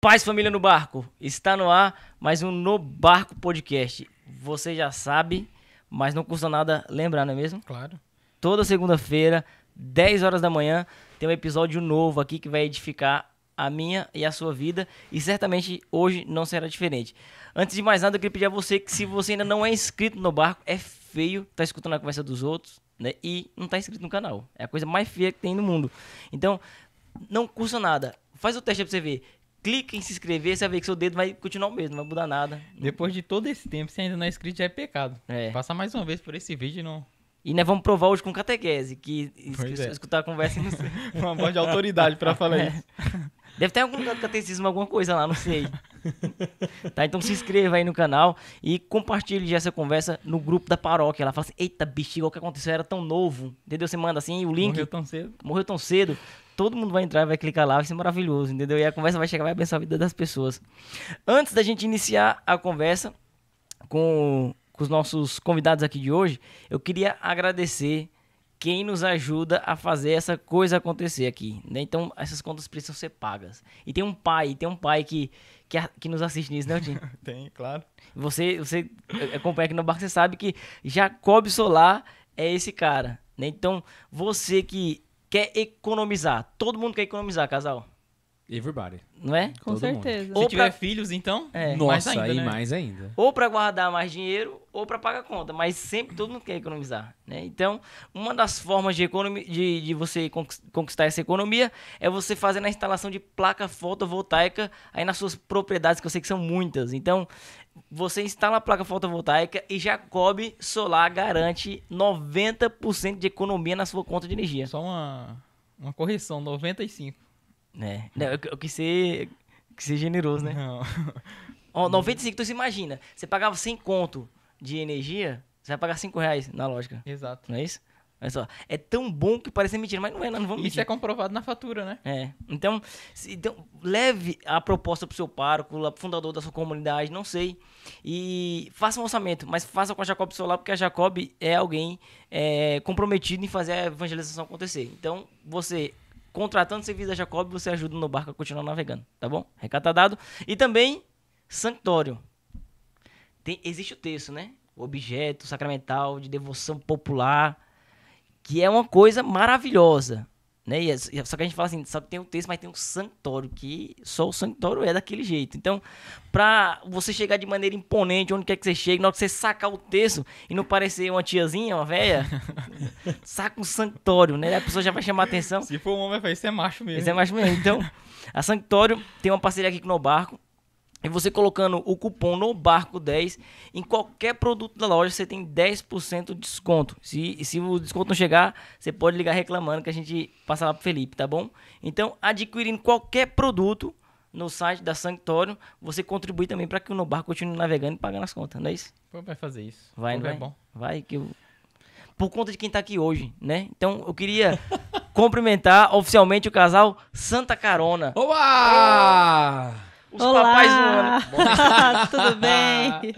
Paz Família no Barco, está no ar mais um No Barco Podcast. Você já sabe, mas não custa nada lembrar, não é mesmo? Claro. Toda segunda-feira, 10 horas da manhã, tem um episódio novo aqui que vai edificar a minha e a sua vida e certamente hoje não será diferente. Antes de mais nada, eu queria pedir a você que se você ainda não é inscrito no Barco, é feio tá escutando a conversa dos outros, né? E não tá inscrito no canal. É a coisa mais feia que tem no mundo. Então, não custa nada. Faz o teste para você ver clica em se inscrever, você vai ver que seu dedo vai continuar o mesmo, não vai mudar nada. Depois de todo esse tempo, se ainda não é inscrito, já é pecado. É. Passa mais uma vez por esse vídeo e não. E nós vamos provar hoje com catequese, que é. escutar a conversa não sei. uma voz de autoridade para falar é. isso. Deve ter algum lugar do catecismo, alguma coisa lá, não sei. tá, então se inscreva aí no canal e compartilhe já essa conversa no grupo da paróquia. Ela fala assim: Eita, bicho, o que aconteceu? era tão novo. Entendeu? Você manda assim o link. Morreu tão cedo. Morreu tão cedo todo mundo vai entrar, vai clicar lá, vai ser maravilhoso, entendeu? E a conversa vai chegar, vai abençoar a vida das pessoas. Antes da gente iniciar a conversa com, com os nossos convidados aqui de hoje, eu queria agradecer quem nos ajuda a fazer essa coisa acontecer aqui. Né? Então, essas contas precisam ser pagas. E tem um pai, tem um pai que, que, que nos assiste nisso, né, Tim? tem, claro. Você, você acompanha aqui no barco, você sabe que Jacob Solar é esse cara. Né? Então, você que quer economizar. Todo mundo quer economizar, casal. Everybody. Não é? Com Todo certeza. Mundo. Se Ou tiver filhos, então, é. Nossa, mais ainda, né? mais ainda. Ou para guardar mais dinheiro, ou para pagar conta. Mas sempre todo mundo quer economizar, né? Então, uma das formas de, economi... de, de você conquistar essa economia é você fazer a instalação de placa fotovoltaica aí nas suas propriedades, que eu sei que são muitas. Então, você instala a placa fotovoltaica e Jacob Solar garante 90% de economia na sua conta de energia. Só uma, uma correção, 95. É, não, né, eu, eu quis ser, ser generoso, né? Não. Ó, 95, então você imagina, você pagava 100 conto de energia, você vai pagar 5 reais na lógica. Exato. Não é isso? Olha só, é tão bom que parece mentira, mas não é, não, não vamos mentir. Isso é comprovado na fatura, né? É. Então, se, então leve a proposta pro seu pároco, fundador da sua comunidade, não sei. E faça um orçamento, mas faça com a Jacob Solar, porque a Jacob é alguém é, comprometido em fazer a evangelização acontecer. Então, você contratando serviço da Jacob, você ajuda no barco a continuar navegando, tá bom? Recado tá dado. E também, Sanctório. Tem, existe o texto, né? O objeto sacramental de devoção popular que é uma coisa maravilhosa. Né? E, é, é, só que a gente fala assim, só que tem o texto, mas tem o santuário, que só o santuário é daquele jeito. Então, pra você chegar de maneira imponente, onde quer que você chegue, na hora que você sacar o texto e não parecer uma tiazinha, uma velha, saca um santuário, né? A pessoa já vai chamar atenção. Se for um homem, vai é macho mesmo. Isso é macho mesmo. Então, a Santuário tem uma parceria aqui com o No Barco, e você colocando o cupom no barco 10, em qualquer produto da loja você tem 10% de desconto. Se, se o desconto não chegar, você pode ligar reclamando que a gente passa lá pro Felipe, tá bom? Então, adquirindo qualquer produto no site da Sanctório, você contribui também para que o No Barco continue navegando e pagando as contas, não é isso? vai fazer isso. Vai, não vai? É, é bom. Vai que eu... Por conta de quem tá aqui hoje, né? Então, eu queria cumprimentar oficialmente o casal Santa Carona. Oba! Oba! os Olá! papais do ano. Tudo bem?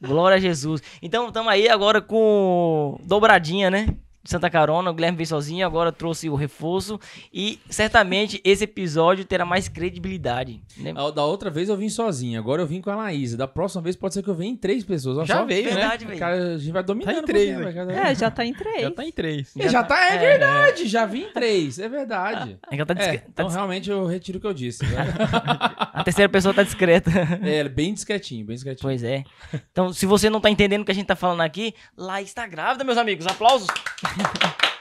Glória a Jesus. Então, estamos aí agora com dobradinha, né? Santa Carona, o Guilherme veio sozinho, agora trouxe o reforço. E certamente esse episódio terá mais credibilidade. Né? Ah, da outra vez eu vim sozinho, agora eu vim com a Laís. Da próxima vez pode ser que eu venha em três pessoas. Eu já veio, né? verdade, né? Cara, a gente vai dominando. Tá em três, né? é, já tá em três. Já tá em três. Já, já tá, tá, é, verdade, é. já vim em três, é verdade. É, é que tá discre... é, então realmente eu retiro o que eu disse. Né? a terceira pessoa tá discreta. É, bem discretinho, bem discretinho. Pois é. Então, se você não tá entendendo o que a gente tá falando aqui, lá está grávida, meus amigos. Aplausos.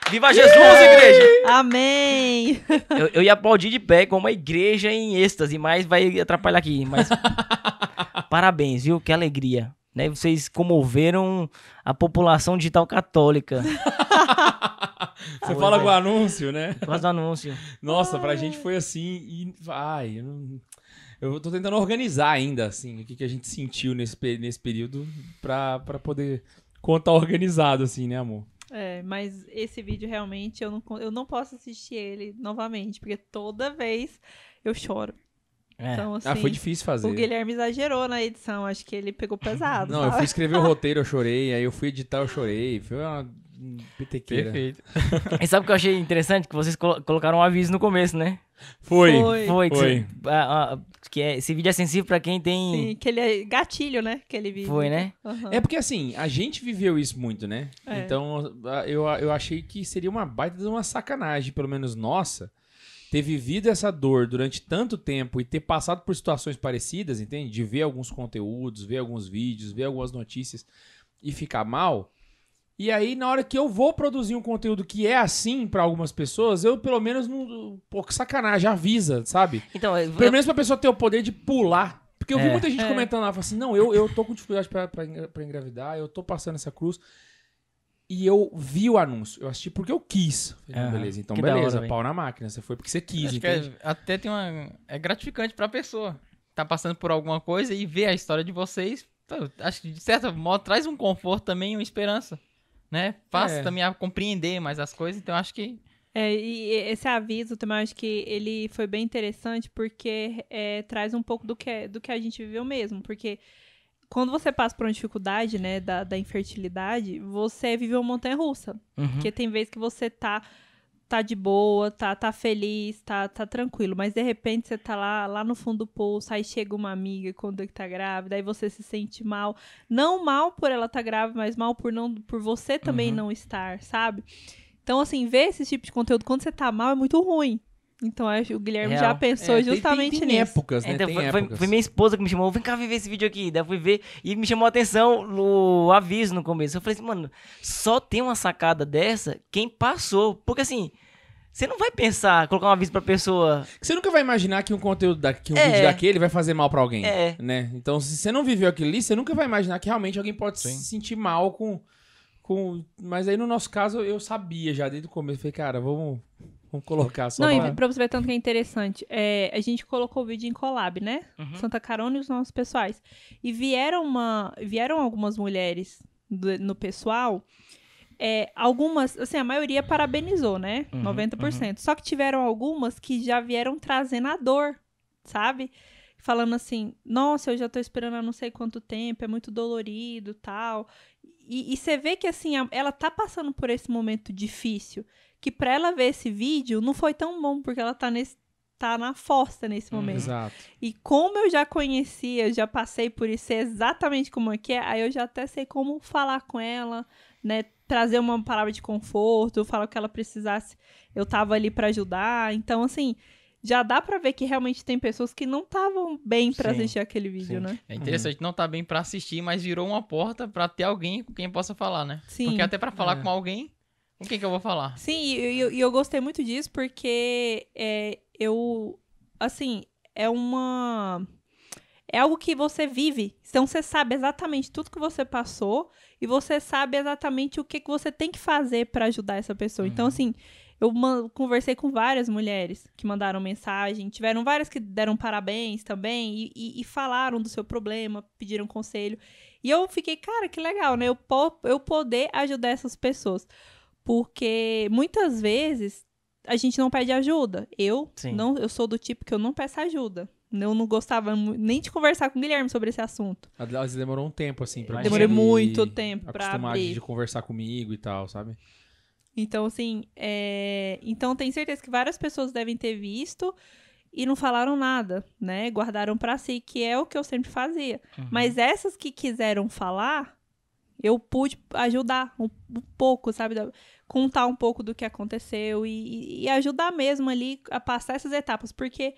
Viva Jesus, igreja! Amém! Eu, eu, ia aplaudir de pé como a igreja em êxtase, mas vai atrapalhar aqui. Mas parabéns, viu? Que alegria. Né? Vocês comoveram a população digital católica. Você fala com o é. anúncio, né? Faz o anúncio. Nossa, ai. pra gente foi assim. E... Ai, eu, não... eu tô tentando organizar ainda, assim, o que, que a gente sentiu nesse, nesse período pra, pra poder contar organizado, assim, né, amor? É, mas esse vídeo realmente eu não, eu não posso assistir ele novamente, porque toda vez eu choro. É. Então, ah, assim, ah, foi difícil fazer. O Guilherme exagerou na edição, acho que ele pegou pesado. não, sabe? eu fui escrever o roteiro, eu chorei, aí eu fui editar, eu chorei. Foi uma Perfeito. e sabe o que eu achei interessante? Que vocês colo colocaram um aviso no começo, né? Foi. Foi. foi, foi. Que, ah, ah, que é, esse vídeo é sensível para quem tem... Sim, que ele é gatilho, né? Que ele vive. Foi, né? Uhum. É porque, assim, a gente viveu isso muito, né? É. Então, eu, eu achei que seria uma baita de uma sacanagem, pelo menos nossa, ter vivido essa dor durante tanto tempo e ter passado por situações parecidas, entende? De ver alguns conteúdos, ver alguns vídeos, ver algumas notícias e ficar mal e aí, na hora que eu vou produzir um conteúdo que é assim para algumas pessoas, eu pelo menos não. Pô, que sacanagem, avisa, sabe? Então, eu... Pelo menos pra pessoa ter o poder de pular. Porque eu vi é. muita gente é. comentando lá, assim, não, eu, eu tô com dificuldade pra, engravidar, eu tô passando essa cruz e eu vi o anúncio. Eu assisti porque eu quis. Falei, uhum. Beleza, então que beleza, hora, pau na máquina. Você foi porque você quis, é, até tem uma. É gratificante pra pessoa. Tá passando por alguma coisa e ver a história de vocês. Acho que, de certa modo, traz um conforto também e uma esperança né? Passa é. também a compreender mais as coisas, então acho que. É, e esse aviso também acho que ele foi bem interessante porque é, traz um pouco do que, é, do que a gente viveu mesmo, porque quando você passa por uma dificuldade, né, da, da infertilidade, você viveu uma montanha russa. Uhum. Porque tem vezes que você tá tá de boa, tá, tá feliz, tá, tá tranquilo. Mas de repente você tá lá, lá no fundo do poço, aí chega uma amiga quando que tá grávida, aí você se sente mal. Não mal por ela tá grávida, mas mal por não por você também uhum. não estar, sabe? Então, assim, ver esse tipo de conteúdo quando você tá mal é muito ruim. Então acho o Guilherme Real. já pensou é, justamente tem, tem, tem nisso. épocas, né? É, então, tem foi, épocas. foi, minha esposa que me chamou, vem cá ver esse vídeo aqui. Daí fui ver e me chamou a atenção o aviso no começo. Eu falei assim, mano, só tem uma sacada dessa quem passou. Porque assim, você não vai pensar, colocar um aviso pra pessoa. Você nunca vai imaginar que um conteúdo da, um é. vídeo daquele vai fazer mal para alguém. É. Né? Então, se você não viveu aquilo ali, você nunca vai imaginar que realmente alguém pode Sim. se sentir mal com, com. Mas aí, no nosso caso, eu sabia já desde o começo. Falei, cara, vamos Vamos colocar só Não, pra... e pra você ver tanto que é interessante. É, a gente colocou o vídeo em collab, né? Uhum. Santa Carona e os nossos pessoais. E vieram, uma, vieram algumas mulheres do, no pessoal. É, algumas, assim, a maioria parabenizou, né? Uhum, 90%. Uhum. Só que tiveram algumas que já vieram trazendo a dor, sabe? Falando assim, nossa, eu já tô esperando há não sei quanto tempo, é muito dolorido tal. E, e você vê que, assim, a, ela tá passando por esse momento difícil que para ela ver esse vídeo não foi tão bom, porque ela tá nesse tá na força nesse uhum. momento. Exato. E como eu já conhecia, já passei por isso, sei exatamente como é que é, aí eu já até sei como falar com ela, né? Trazer uma palavra de conforto, falar o que ela precisasse, eu tava ali para ajudar. Então, assim, já dá para ver que realmente tem pessoas que não estavam bem para assistir aquele vídeo, sim. né? É interessante uhum. não tá bem para assistir, mas virou uma porta para ter alguém com quem possa falar, né? Sim. Porque até para falar é. com alguém o que, que eu vou falar? Sim, e eu, eu, eu, gostei muito disso porque é, eu. Assim, é uma. É algo que você vive. Então você sabe exatamente tudo que você passou e você sabe exatamente o que, que você tem que fazer para ajudar essa pessoa. Então, uhum. Então, assim, eu conversei com várias mulheres que mandaram mensagem, tiveram várias que deram parabéns também e, e, e, falaram do seu problema, pediram conselho. E eu fiquei, cara, que legal, né? Eu, eu poder ajudar essas pessoas. Porque muitas vezes a gente não pede ajuda. Eu Sim. não, eu sou do tipo que eu não peço ajuda. Eu não gostava nem de conversar com o Guilherme sobre esse assunto. Às vezes demorou um tempo, assim, pra Demorei muito tempo pra acostumar abrir. de conversar comigo e tal, sabe? Então, assim, é... então tenho certeza que várias pessoas devem ter visto e não falaram nada, né? Guardaram para si, que é o que eu sempre fazia. Uhum. Mas essas que quiseram falar, eu pude ajudar um, um pouco, sabe? Da, contar um pouco do que aconteceu e, e, ajudar mesmo ali a passar essas etapas, porque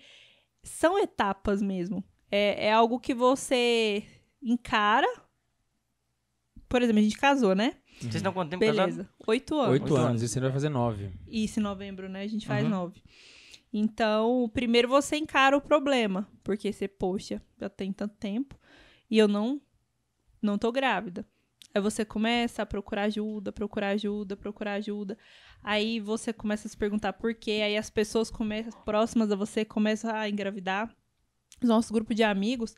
são etapas mesmo. É, é algo que você encara. Por exemplo, a gente casou, né? Vocês estão quanto tempo Beleza. Oito anos. Oito, Oito anos. anos. Esse vai fazer nove. Isso, em novembro, né? A gente faz uhum. nove. Então, primeiro você encara o problema. Porque você, poxa, já tem tanto tempo. E eu não não tô grávida. Aí você começa a procurar ajuda, procurar ajuda, procurar ajuda. Aí você começa a se perguntar por quê. Aí as pessoas começam, próximas a você começam a engravidar. Os nossos grupos de amigos,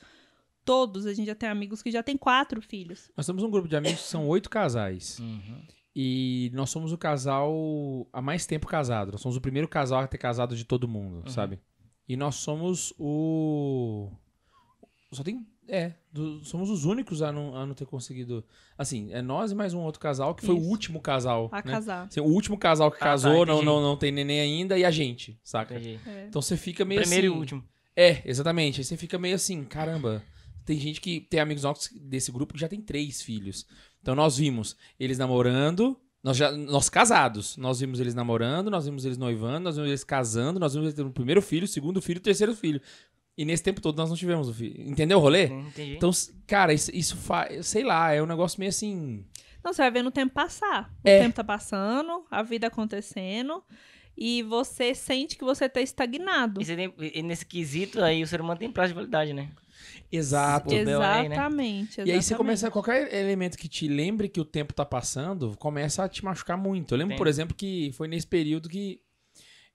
todos, a gente já tem amigos que já tem quatro filhos. Nós temos um grupo de amigos que são oito casais. Uhum. E nós somos o casal há mais tempo casado. Nós somos o primeiro casal a ter casado de todo mundo, uhum. sabe? E nós somos o. Só tem é, do, somos os únicos a não, a não ter conseguido. Assim, é nós e mais um outro casal, que Isso. foi o último casal. A né? casar. Assim, o último casal que ah, tá, casou, tá, não, não, não tem neném ainda, e a gente, saca? É. Então você fica meio Primeiro assim. Primeiro e último. É, exatamente. Aí você fica meio assim, caramba. Tem gente que tem amigos nossos desse grupo que já tem três filhos. Então nós vimos eles namorando, nós, já, nós casados, nós vimos eles namorando, nós vimos eles noivando, nós vimos eles casando, nós vimos eles tendo o primeiro filho, o segundo filho, o terceiro filho. E nesse tempo todo nós não tivemos o filho. Entendeu o rolê? Entendi. Então, cara, isso, isso faz. Sei lá, é um negócio meio assim. Não, você vai vendo o tempo passar. O é. tempo tá passando, a vida acontecendo. E você sente que você tá estagnado. E, tem, e nesse quesito aí, o ser humano tem prazo de validade, né? Exato. Exatamente, né? exatamente. E aí você começa, qualquer elemento que te lembre que o tempo tá passando, começa a te machucar muito. Eu lembro, por exemplo, que foi nesse período que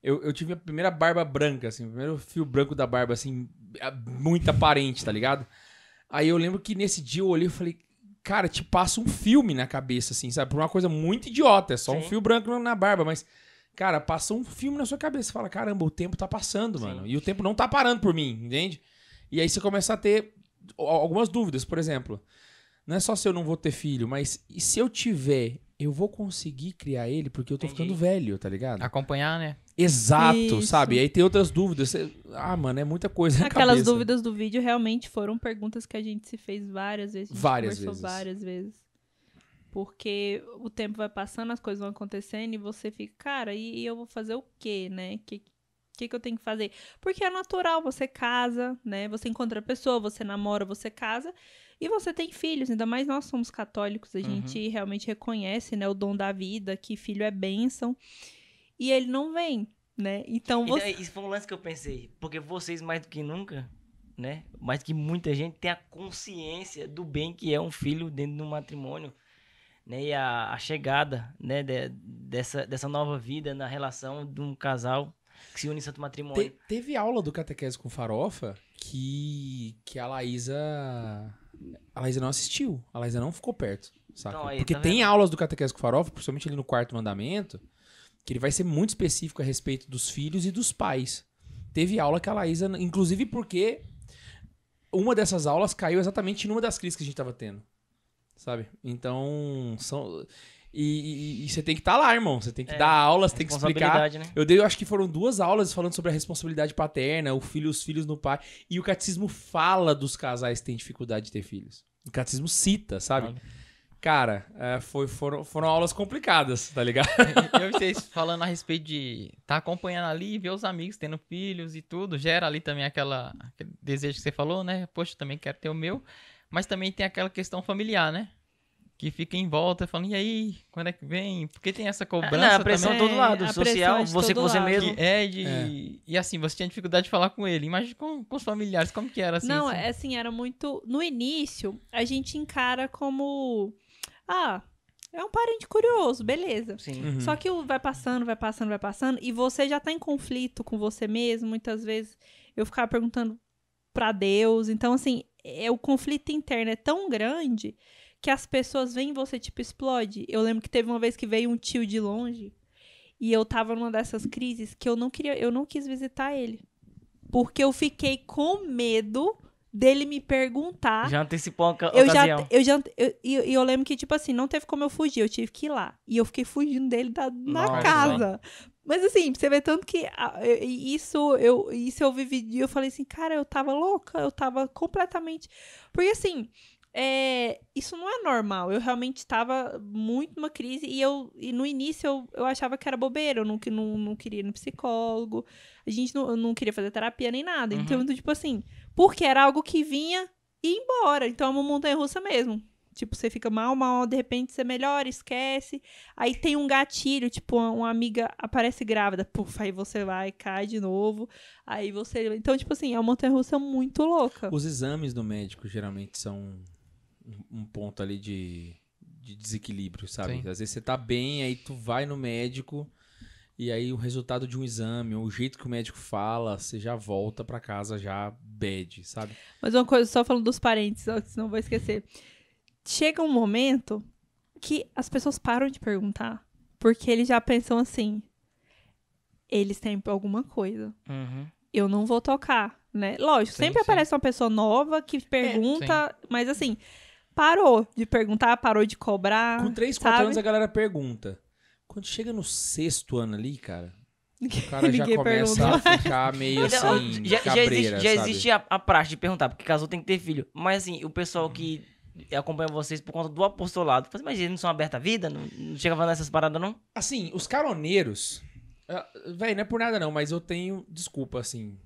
eu, eu tive a primeira barba branca, assim, o primeiro fio branco da barba, assim, muito aparente, tá ligado? Aí eu lembro que nesse dia eu olhei e falei, cara, te passa um filme na cabeça, assim, sabe? Por uma coisa muito idiota, é só Sim. um fio branco na barba, mas, cara, passa um filme na sua cabeça. Você fala, caramba, o tempo tá passando, Sim. mano. E o tempo não tá parando por mim, entende? E aí você começa a ter algumas dúvidas, por exemplo. Não é só se eu não vou ter filho, mas e se eu tiver, eu vou conseguir criar ele porque eu tô Entendi. ficando velho, tá ligado? Acompanhar, né? Exato, Isso. sabe? E aí tem outras dúvidas. Ah, mano, é muita coisa. Aquelas cabeça. dúvidas do vídeo realmente foram perguntas que a gente se fez várias vezes. várias vezes. várias vezes. Porque o tempo vai passando, as coisas vão acontecendo e você fica, cara, e, e eu vou fazer o quê, né? Que, que, que eu tenho que fazer? Porque é natural, você casa, né? Você encontra a pessoa, você namora, você casa e você tem filhos. Ainda mais nós somos católicos, a uhum. gente realmente reconhece, né, o dom da vida, que filho é bênção e ele não vem, né? Então, então você. Então, isso foi um lance que eu pensei, porque vocês mais do que nunca, né? Mais que muita gente tem a consciência do bem que é um filho dentro de um matrimônio, né? E a, a chegada, né? De, dessa, dessa nova vida na relação de um casal que se une em santo matrimônio. Te, teve aula do catequese com farofa que, que a Laísa. A Laísa não assistiu. A Laísa não ficou perto. Saca? Então, aí, Porque tá tem aulas do Catequese com Farofa, principalmente ali no quarto mandamento, que ele vai ser muito específico a respeito dos filhos e dos pais. Teve aula que a Laísa, inclusive porque uma dessas aulas caiu exatamente numa das crises que a gente estava tendo. Sabe? Então, são. E, você tem que estar tá lá, irmão. Você tem que é, dar aulas, tem que explicar. Né? Eu dei, eu acho que foram duas aulas falando sobre a responsabilidade paterna, o filho, os filhos no pai. E o catecismo fala dos casais que têm dificuldade de ter filhos. O catecismo cita, sabe? Olha. Cara, é, foi, foram, foram aulas complicadas, tá ligado? eu vocês falando a respeito de tá acompanhando ali, ver os amigos tendo filhos e tudo, gera ali também aquela, aquele desejo que você falou, né? Poxa, também quero ter o meu. Mas também tem aquela questão familiar, né? que fica em volta falando, e aí, quando é que vem? Porque tem essa cobrança é, não, a pressão também. todo lado, social, é você com você lado. mesmo. É, de, é. e assim, você tinha dificuldade de falar com ele. Imagina com, com os familiares, como que era assim? Não, assim? assim, era muito... No início, a gente encara como ah, é um parente curioso, beleza. Uhum. Só que vai passando, vai passando, vai passando, e você já tá em conflito com você mesmo. Muitas vezes eu ficava perguntando para Deus. Então, assim, é, o conflito interno é tão grande que as pessoas veem você, tipo, explode. Eu lembro que teve uma vez que veio um tio de longe e eu tava numa dessas crises que eu não queria, eu não quis visitar ele. Porque eu fiquei com medo dele me perguntar. Já antecipou a eu Já, eu já, eu, eu, eu lembro que, tipo assim, não teve como eu fugir, eu tive que ir lá. E eu fiquei fugindo dele da, na Nossa, casa. Né? Mas assim, você vê tanto que isso eu, isso eu vivi e eu falei assim, cara, eu tava louca, eu tava completamente. Porque assim, é, isso não é normal. Eu realmente estava muito numa crise e eu e no início eu, eu achava que era bobeira, eu não, não, não queria ir no psicólogo, a gente não, não queria fazer terapia nem nada. Uhum. Então, tipo assim, porque era algo que vinha e ia embora. Então é uma montanha russa mesmo. Tipo, você fica mal, mal, de repente você melhora, esquece. Aí tem um gatilho, tipo, uma, uma amiga aparece grávida, puf, aí você vai, cai de novo. Aí você. Então, tipo assim, é uma montanha russa é muito louca. Os exames do médico geralmente são um, um ponto ali de, de desequilíbrio, sabe? Sim. Às vezes você tá bem, aí tu vai no médico e aí o resultado de um exame, ou o jeito que o médico fala, você já volta para casa já bad, sabe? Mas uma coisa, só falando dos parentes, ó, senão vou esquecer. Chega um momento que as pessoas param de perguntar, porque eles já pensam assim: eles têm alguma coisa. Uhum. Eu não vou tocar, né? Lógico, sim, sempre sim. aparece uma pessoa nova que é, pergunta, é, mas assim, parou de perguntar, parou de cobrar. Com três, quatro anos a galera pergunta. Quando chega no sexto ano ali, cara, o cara já começa pergunta. a ficar meio assim. já, cabreira, já existe, já existe a, a, de perguntar, porque casou tem que ter filho. Mas assim, o pessoal que acompanha vocês por conta do apostolado, assim, mas eles não são aberta à vida? Não, não chega falando essas paradas, não? Assim, os caroneiros. Ah, véi, não é por nada não, mas eu tenho desculpa, assim.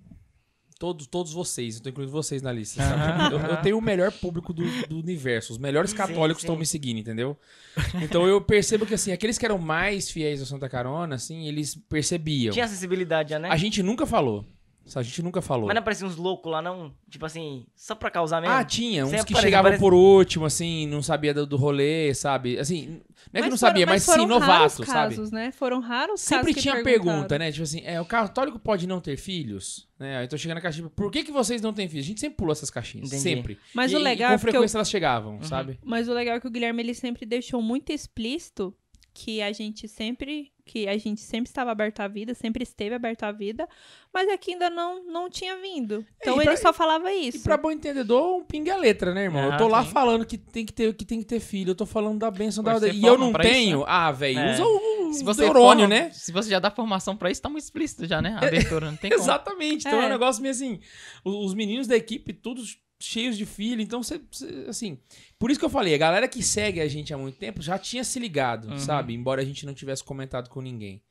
Todos, todos vocês, então incluindo vocês na lista. uhum. Eu, eu, tenho o melhor público do, do universo. Os melhores católicos estão me seguindo, entendeu? Então eu percebo que, assim, aqueles que eram mais fiéis ao Santa Carona, assim, eles percebiam. Tinha acessibilidade, né? A gente nunca falou. A gente nunca falou. Mas não aparecia uns loucos lá, não? Tipo assim, só pra causar mesmo? Ah, tinha. Uns que chegavam por último, assim, não sabia do, do rolê, sabe? Assim, não é mas que não foram, sabia, mas, mas sim, novato, sabe? Casos, né? Foram raros Sempre tinha pergunta, né? Tipo assim, é, o católico pode não ter filhos? Né? Então chegando na caixinha, tipo, por que, que vocês não têm filhos? A gente sempre pula essas caixinhas, Entendi. sempre. Mas e, o legal e com é frequência eu... elas chegavam, uhum. sabe? Mas o legal é que o Guilherme ele sempre deixou muito explícito que a gente sempre que a gente sempre estava aberto à vida, sempre esteve aberto à vida, mas é que ainda não, não tinha vindo. É, então e ele pra, só falava isso. E para bom entendedor, um pinga é letra, né, irmão? Ah, eu tô ah, lá falando que tem que ter que tem que ter filho, eu tô falando da bênção da e eu não tenho. Isso, né? Ah, velho, é. usa o se você é neurônio, né? né? Se você já dá formação para isso, tá muito explícito já, né? A é. abertura, não tem como. Exatamente. Então é. é um negócio meio assim, os meninos da equipe todos cheios de filho. Então, você, você, assim. Por isso que eu falei, a galera que segue a gente há muito tempo já tinha se ligado, uhum. sabe? Embora a gente não tivesse comentado com ninguém.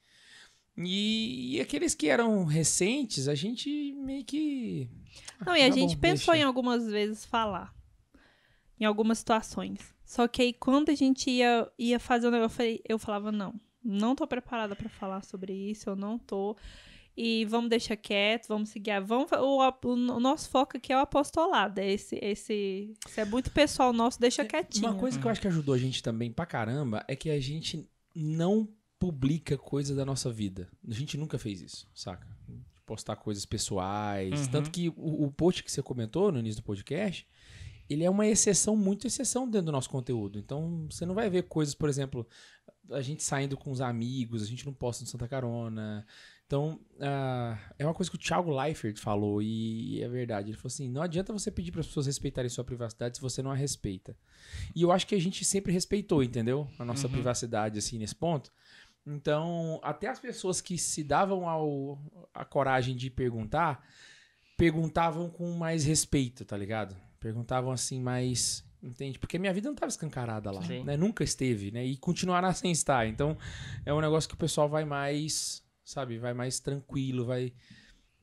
E, e, aqueles que eram recentes, a gente meio que. Ah, não, e a tá gente bom, pensou deixa. em algumas vezes falar. Em algumas situações. Só que aí quando a gente ia, ia fazer o negócio, eu, eu falava, não, não tô preparada para falar sobre isso, eu não tô e vamos deixar quieto, vamos seguir. Vamos, o, o, nosso foco aqui é o apostolado. É esse, esse, isso é muito pessoal nosso, deixa é, quietinho. Uma coisa que eu acho que ajudou a gente também pra caramba é que a gente não publica coisa da nossa vida. A gente nunca fez isso, saca? Postar coisas pessoais. Uhum. Tanto que o, o post que você comentou no início do podcast, ele é uma exceção, muito exceção dentro do nosso conteúdo. Então, você não vai ver coisas, por exemplo, a gente saindo com os amigos, a gente não posta no Santa Carona, então, uh, é uma coisa que o Thiago Leifert falou, e é verdade. Ele falou assim: não adianta você pedir para as pessoas respeitarem sua privacidade se você não a respeita. E eu acho que a gente sempre respeitou, entendeu? A nossa uhum. privacidade, assim, nesse ponto. Então, até as pessoas que se davam ao, a coragem de perguntar, perguntavam com mais respeito, tá ligado? Perguntavam assim, mais entende? Porque minha vida não estava escancarada lá, Sim. né? Nunca esteve, né? E continuará sem estar. Então, é um negócio que o pessoal vai mais sabe? Vai mais tranquilo, vai,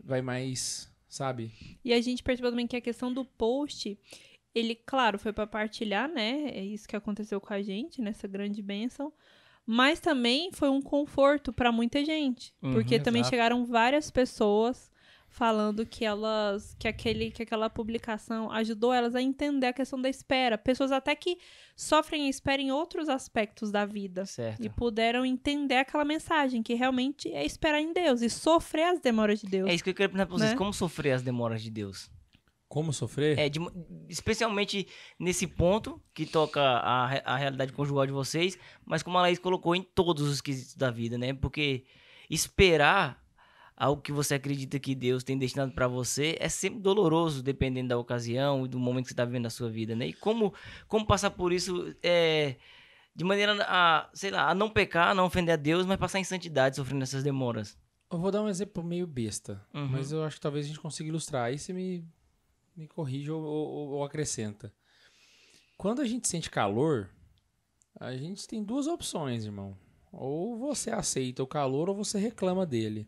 vai mais, sabe? E a gente percebeu também que a questão do post, ele, claro, foi para partilhar, né? É isso que aconteceu com a gente, nessa grande bênção. Mas também foi um conforto para muita gente, uhum, porque também chegaram várias pessoas falando que elas que aquele que aquela publicação ajudou elas a entender a questão da espera pessoas até que sofrem a espera em outros aspectos da vida certo. e puderam entender aquela mensagem que realmente é esperar em Deus e sofrer as demoras de Deus é isso que eu quero perguntar para vocês né? como sofrer as demoras de Deus como sofrer é de, especialmente nesse ponto que toca a, a realidade conjugal de vocês mas como a Laís colocou em todos os quesitos da vida né porque esperar algo que você acredita que Deus tem destinado para você é sempre doloroso, dependendo da ocasião e do momento que você está vivendo na sua vida, né? E como, como passar por isso é, de maneira a, sei lá, a não pecar, a não ofender a Deus, mas passar em santidade sofrendo essas demoras? Eu vou dar um exemplo meio besta, uhum. mas eu acho que talvez a gente consiga ilustrar. Aí você me, me corrige ou, ou, ou acrescenta. Quando a gente sente calor, a gente tem duas opções, irmão. Ou você aceita o calor ou você reclama dele.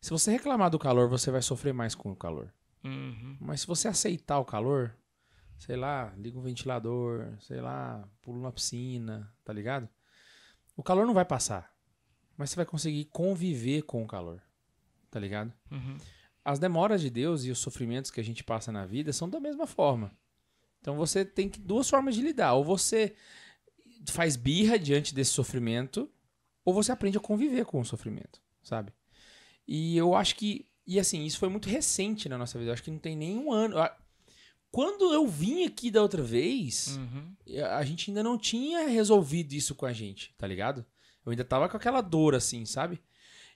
Se você reclamar do calor, você vai sofrer mais com o calor. Uhum. Mas se você aceitar o calor, sei lá, liga um ventilador, sei lá, pula uma piscina, tá ligado? O calor não vai passar, mas você vai conseguir conviver com o calor, tá ligado? Uhum. As demoras de Deus e os sofrimentos que a gente passa na vida são da mesma forma. Então você tem que, duas formas de lidar. Ou você faz birra diante desse sofrimento, ou você aprende a conviver com o sofrimento, sabe? E eu acho que. E assim, isso foi muito recente na nossa vida. Eu acho que não tem nenhum ano. Ah, quando eu vim aqui da outra vez, uhum. Eh, a gente ainda não tinha resolvido isso com a gente, tá ligado? Eu ainda tava com aquela dor, assim, sabe?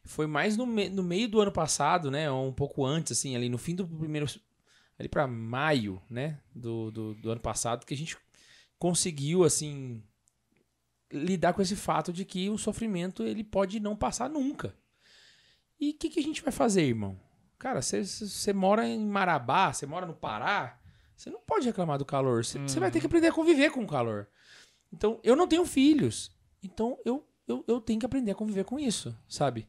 Foi mais no, me no meio do ano passado, né? Ou um pouco antes, assim, ali no fim do primeiro. Ali para maio, né? Do, do, do ano passado, que a gente conseguiu, assim, lidar com esse fato de que o sofrimento ele pode não passar nunca. E o que, que a gente vai fazer, irmão? Cara, você mora em Marabá, você mora no Pará, você não pode reclamar do calor. Você uhum. vai ter que aprender a conviver com o calor. Então, eu não tenho filhos. Então, eu, eu, eu tenho que aprender a conviver com isso, sabe?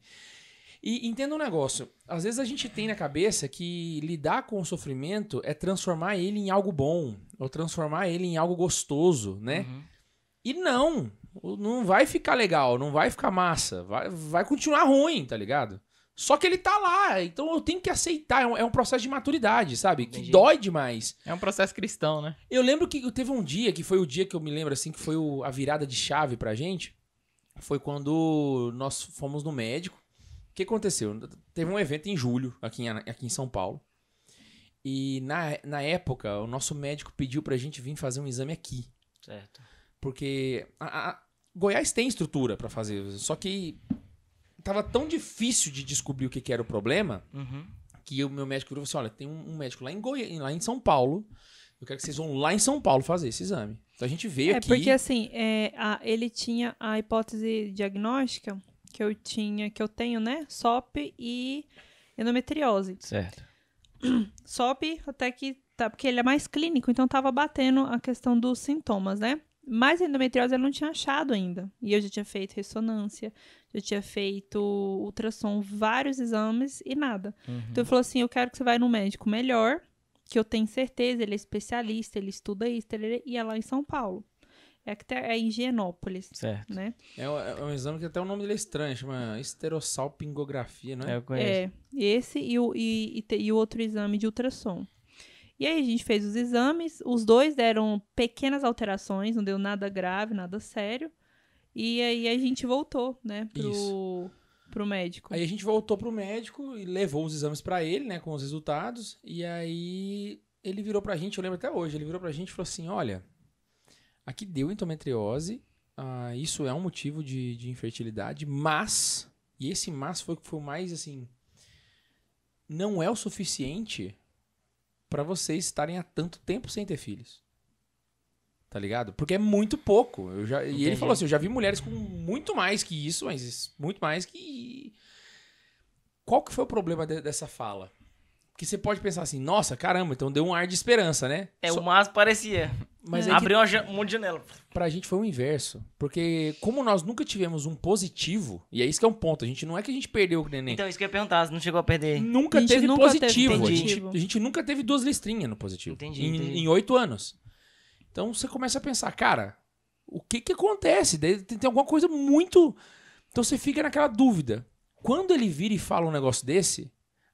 E entenda um negócio. Às vezes a gente tem na cabeça que lidar com o sofrimento é transformar ele em algo bom. Ou transformar ele em algo gostoso, né? Uhum. E não. Não vai ficar legal, não vai ficar massa. Vai, vai continuar ruim, tá ligado? Só que ele tá lá, então eu tenho que aceitar. É um, é um processo de maturidade, sabe? Entendi. Que dói demais. É um processo cristão, né? Eu lembro que teve um dia, que foi o dia que eu me lembro, assim, que foi o, a virada de chave pra gente. Foi quando nós fomos no médico. O que aconteceu? Teve um evento em julho, aqui em, aqui em São Paulo. E na, na época, o nosso médico pediu pra gente vir fazer um exame aqui. Certo. Porque a, a Goiás tem estrutura para fazer, só que tava tão difícil de descobrir o que, que era o problema uhum. que o meu médico falou assim: olha, tem um, um médico lá em Goiânia, lá em São Paulo. Eu quero que vocês vão lá em São Paulo fazer esse exame. Então a gente veio é, aqui. É porque assim, é, a, ele tinha a hipótese diagnóstica que eu tinha, que eu tenho, né? SOP e endometriose. Certo. SOP até que tá, porque ele é mais clínico, então tava batendo a questão dos sintomas, né? Mas a endometriose ela não tinha achado ainda. E eu já tinha feito ressonância, já tinha feito ultrassom, vários exames e nada. Uhum. Então ele falou assim: eu quero que você vá no médico melhor, que eu tenho certeza, ele é especialista, ele estuda isso, ele... É, e é lá em São Paulo. É, que tá, é em Higienópolis. Certo. Né? É um, é, um, exame que até o nome dele é estranho, chama esterossalpingografia, não é? É, eu conheço. É, esse e o, e, e, te, e o outro exame de ultrassom. E aí a gente fez os exames, os dois deram pequenas alterações, não deu nada grave, nada sério. E aí a gente voltou, né, pro, pro médico. Aí a gente voltou pro médico e levou os exames para ele, né, com os resultados. E aí ele virou pra gente, eu lembro até hoje, ele virou pra gente e falou assim: olha, aqui deu endometriose, ah, isso é um motivo de, de infertilidade, mas. E esse mas foi o que foi mais assim. Não é o suficiente para vocês estarem há tanto tempo sem ter filhos. Tá ligado? Porque é muito pouco. Eu já, e ele falou assim: eu já vi mulheres com muito mais que isso, mas muito mais que. Qual que foi o problema de, dessa fala? Que você pode pensar assim, nossa, caramba, então deu um ar de esperança, né? É, Só... o mais parecia. Mas é. Abriu um monte de janela. Pra gente foi o inverso. Porque como nós nunca tivemos um positivo, e é isso que é um ponto, a gente não é que a gente perdeu o neném. Então, isso que eu ia perguntar, não chegou a perder. Nunca a teve nunca positivo. Teve, a, gente, a, gente, nunca teve duas listrinhas no positivo. Entendi. Em oito anos. Então você começa a pensar, cara, o que que acontece? Tem, tem alguma coisa muito. Então você fica naquela dúvida. Quando ele vira e fala um negócio desse,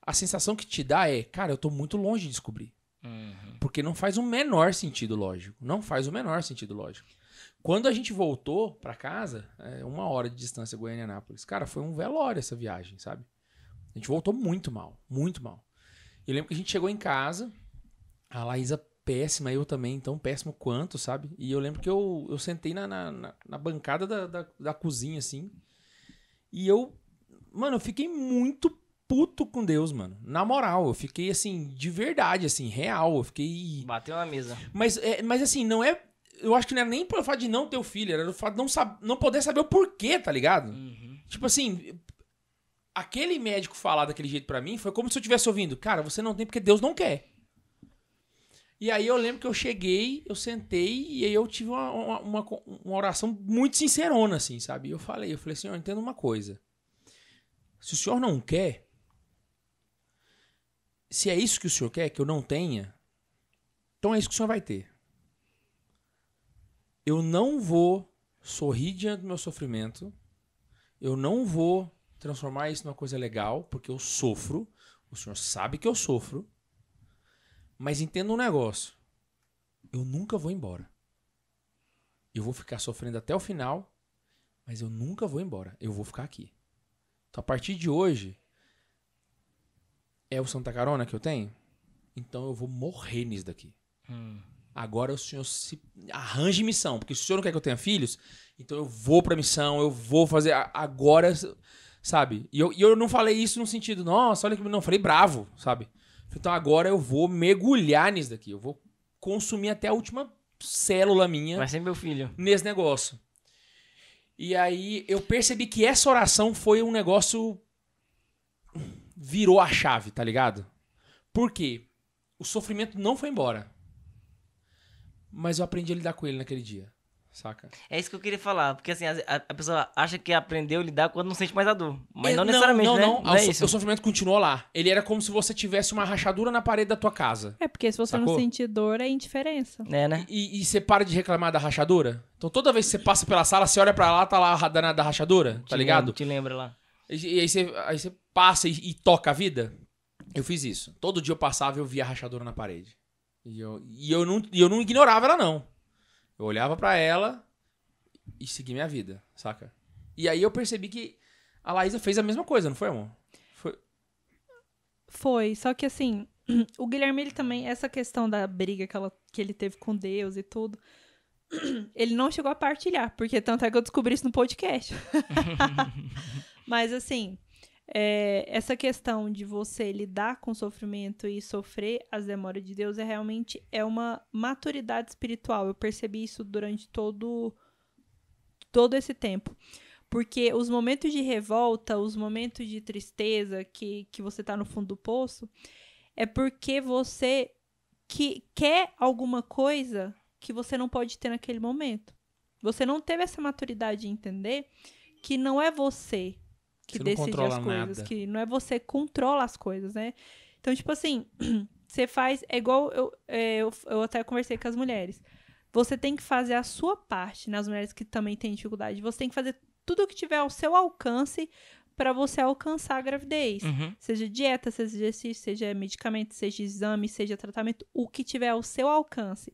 a sensação que te dá é, cara, eu tô muito longe de descobrir. Uhum. Porque não faz o menor sentido lógico. Não faz o menor sentido lógico. Quando a gente voltou para casa, é, uma hora de distância goiânia Nápoles, cara, foi um velório essa viagem, sabe? A gente voltou muito mal, muito mal. Eu lembro que a gente chegou em casa, a Laísa péssima, eu também, tão péssimo quanto, sabe? E eu lembro que eu, eu sentei na, na, na bancada da, da, da cozinha, assim, e eu, mano, eu fiquei muito puto com Deus, mano. Na moral, eu fiquei assim, de verdade, assim, real. Eu fiquei. Bateu na mesa. Mas, é, mas assim, não é. Eu acho que não era nem pelo fato de não ter o filho, era o fato de não, sab... não poder saber o porquê, tá ligado? Uhum. Tipo assim, aquele médico falar daquele jeito para mim foi como se eu estivesse ouvindo, cara, você não tem porque Deus não quer. E aí eu lembro que eu cheguei, eu sentei e aí eu tive uma, uma, uma, uma oração muito sincerona, assim, sabe? E eu falei, eu falei, senhor, entendo uma coisa. Se o senhor não quer, se é isso que o senhor quer que eu não tenha, então é isso que o senhor vai ter. Eu não vou sorrir diante do meu sofrimento, eu não vou transformar isso numa coisa legal, porque eu sofro, o senhor sabe que eu sofro, mas entenda um negócio: eu nunca vou embora. Eu vou ficar sofrendo até o final, mas eu nunca vou embora, eu vou ficar aqui. Então, a partir de hoje, é o Santa Carona que eu tenho? Então eu vou morrer nisso daqui. Hum. Agora o senhor se arranje missão, porque se o senhor não quer que eu tenha filhos, então eu vou pra missão, eu vou fazer. Agora, sabe? E eu, e eu não falei isso no sentido, nossa, olha que. Não, falei bravo, sabe? Então agora eu vou mergulhar nisso daqui, eu vou consumir até a última célula minha. Vai ser meu filho. Nesse negócio. E aí eu percebi que essa oração foi um negócio virou a chave, tá ligado? Por quê? O sofrimento não foi embora. Mas eu aprendi a lidar com ele naquele dia, saca? É isso que eu queria falar, porque assim, a, a pessoa acha que aprendeu a lidar quando não sente mais a dor. Mas é, não, necessariamente, não, né? Não, não, é o, o sofrimento continuou lá. Ele era como se você tivesse uma rachadura na parede da tua casa. É, porque se você sacou? não sentir dor, é indiferença. É, né? E, e, você para de reclamar da rachadura? Então toda vez que você passa pela sala, você olha pra lá, tá lá a danada da rachadura, tá te ligado? Lembro, te lembra lá. E aí você, aí você passa e, e, toca a vida. Eu fiz isso. Todo dia eu passava e eu via a rachadura na parede. E eu, e eu, não, eu não ignorava ela, não. Eu olhava para ela e segui minha vida, saca? E aí eu percebi que a Laísa fez a mesma coisa, não foi, amor? Foi. Foi, só que assim, o Guilherme, ele também, essa questão da briga que, ela, que ele teve com Deus e tudo, ele não chegou a partilhar, porque tanto é que eu descobri isso no podcast. Mas assim, é, essa questão de você lidar com sofrimento e sofrer as demoras de Deus é realmente é uma maturidade espiritual. Eu percebi isso durante todo todo esse tempo. Porque os momentos de revolta, os momentos de tristeza que, que você está no fundo do poço, é porque você que quer alguma coisa que você não pode ter naquele momento. Você não teve essa maturidade de entender que não é você que você decide as coisas, nada. que não é você que controla as coisas, né? Então, tipo assim, você faz. É igual eu, é, eu, eu até conversei com as mulheres. Você tem que fazer a sua parte nas mulheres que também têm dificuldade. Você tem que fazer tudo o que tiver ao seu alcance para você alcançar a gravidez. Uhum. Seja dieta, seja exercício, seja medicamento, seja exame, seja tratamento, o que tiver ao seu alcance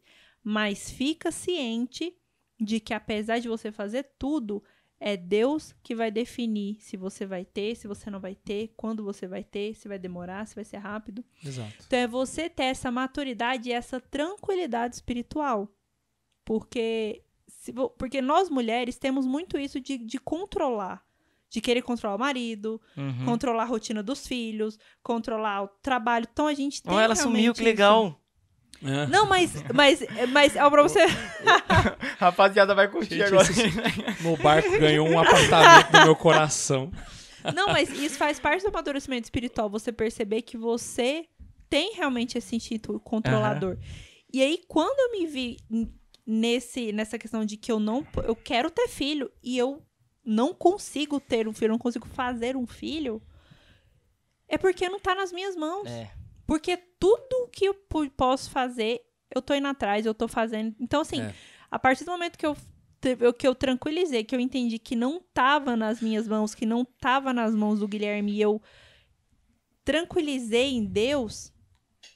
mas fica ciente de que apesar de você fazer tudo, é Deus que vai definir se você vai ter, se você não vai ter, quando você vai ter, se vai demorar, se vai ser rápido. Exato. Então é você ter essa maturidade e essa tranquilidade espiritual. Porque, se, porque nós mulheres temos muito isso de, de controlar. De querer controlar o marido, uhum. controlar a rotina dos filhos, controlar o trabalho. Então a gente então tem. Olha, ela sumiu, que legal! É. Não, mas, mas, mas ó, é pra você. Rapaziada, vai curtir Gente, agora. Esse... Meu barco ganhou um apartamento no meu coração. Não, mas isso faz parte do amadurecimento espiritual, você perceber que você tem realmente esse instinto controlador. Uhum. E aí, quando eu me vi nesse, nessa questão de que eu não. Eu quero ter filho e eu não consigo ter um filho, não consigo fazer um filho, é porque não tá nas minhas mãos. É. Porque tudo que eu posso fazer, eu tô indo atrás, eu tô fazendo. Então, assim, é. a partir do momento que eu que eu tranquilizei, que eu entendi que não tava nas minhas mãos, que não tava nas mãos do Guilherme, e eu tranquilizei em Deus,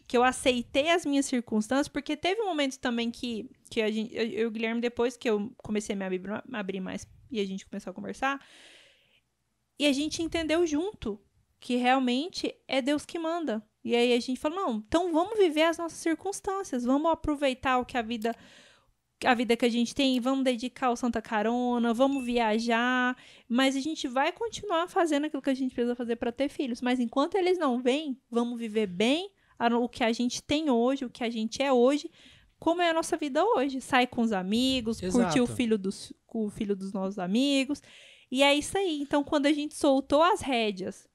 que eu aceitei as minhas circunstâncias, porque teve um momento também que, que a gente, eu, Guilherme, depois que eu comecei a me abrir, me abrir, mais e a gente começou a conversar, e a gente entendeu junto que realmente é Deus que manda. E aí a gente fala, não, então vamos viver as nossas circunstâncias, vamos aproveitar o que a vida a vida que a gente tem, vamos dedicar ao Santa Carona, vamos viajar, mas a gente vai continuar fazendo aquilo que a gente precisa fazer para ter filhos, mas enquanto eles não vêm, vamos viver bem o que a gente tem hoje, o que a gente é hoje, como é a nossa vida hoje, sai com os amigos, Exato. curtir o filho dos o filho dos nossos amigos. E é isso aí. Então, quando a gente soltou as rédeas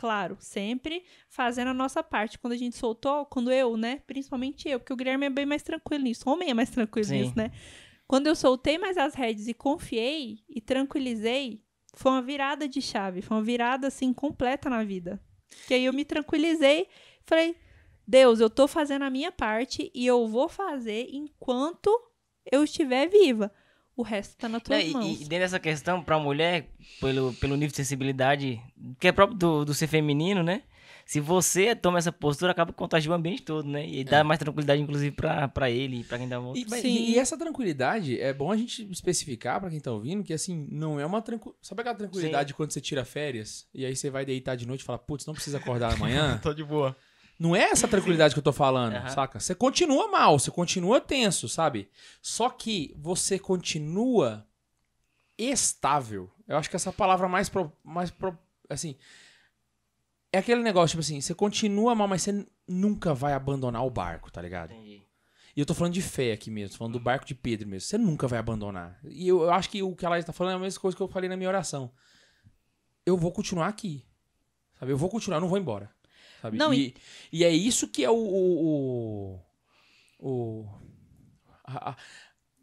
claro, sempre fazendo a nossa parte. Quando a gente soltou, quando eu, né? Principalmente eu, porque o Guilherme é bem mais tranquilo nisso, o homem é mais tranquilo Sim. nisso, né? Quando eu soltei mais as redes e confiei e tranquilizei, foi uma virada de chave, foi uma virada assim completa na vida. Que aí eu me tranquilizei, falei: "Deus, eu tô fazendo a minha parte e eu vou fazer enquanto eu estiver viva" o resto tá na tua mão. E, dentro dessa questão, pra mulher, pelo, pelo nível de sensibilidade, que é próprio do, do ser feminino, né? Se você toma essa postura, acaba contagiando o ambiente todo, né? E é. dá mais tranquilidade, inclusive, pra, pra ele, pra quem dá tá ouvindo E, e, e, essa tranquilidade, é bom a gente especificar pra quem tá ouvindo, que assim, não é uma tranquilidade. Sabe aquela tranquilidade Sim. quando você tira férias e aí você vai deitar de noite e fala, putz, não precisa acordar amanhã? Tô de boa. Não é essa tranquilidade que eu tô falando, uhum. saca? Você continua mal, você continua tenso, sabe? Só que você continua estável. Eu acho que essa é palavra mais pro, mais pro, assim, é aquele negócio, tipo assim, você continua mal, mas você nunca vai abandonar o barco, tá ligado? Entendi. E eu tô falando de fé aqui mesmo, tô falando do uhum. barco de Pedro mesmo. Você nunca vai abandonar. E eu, eu acho que o que ela está falando é a mesma coisa que eu falei na minha oração. Eu vou continuar aqui. Sabe? Eu vou continuar, eu não vou embora. Sabe? Não, e, e... e é isso que é o. o, o, o a, a,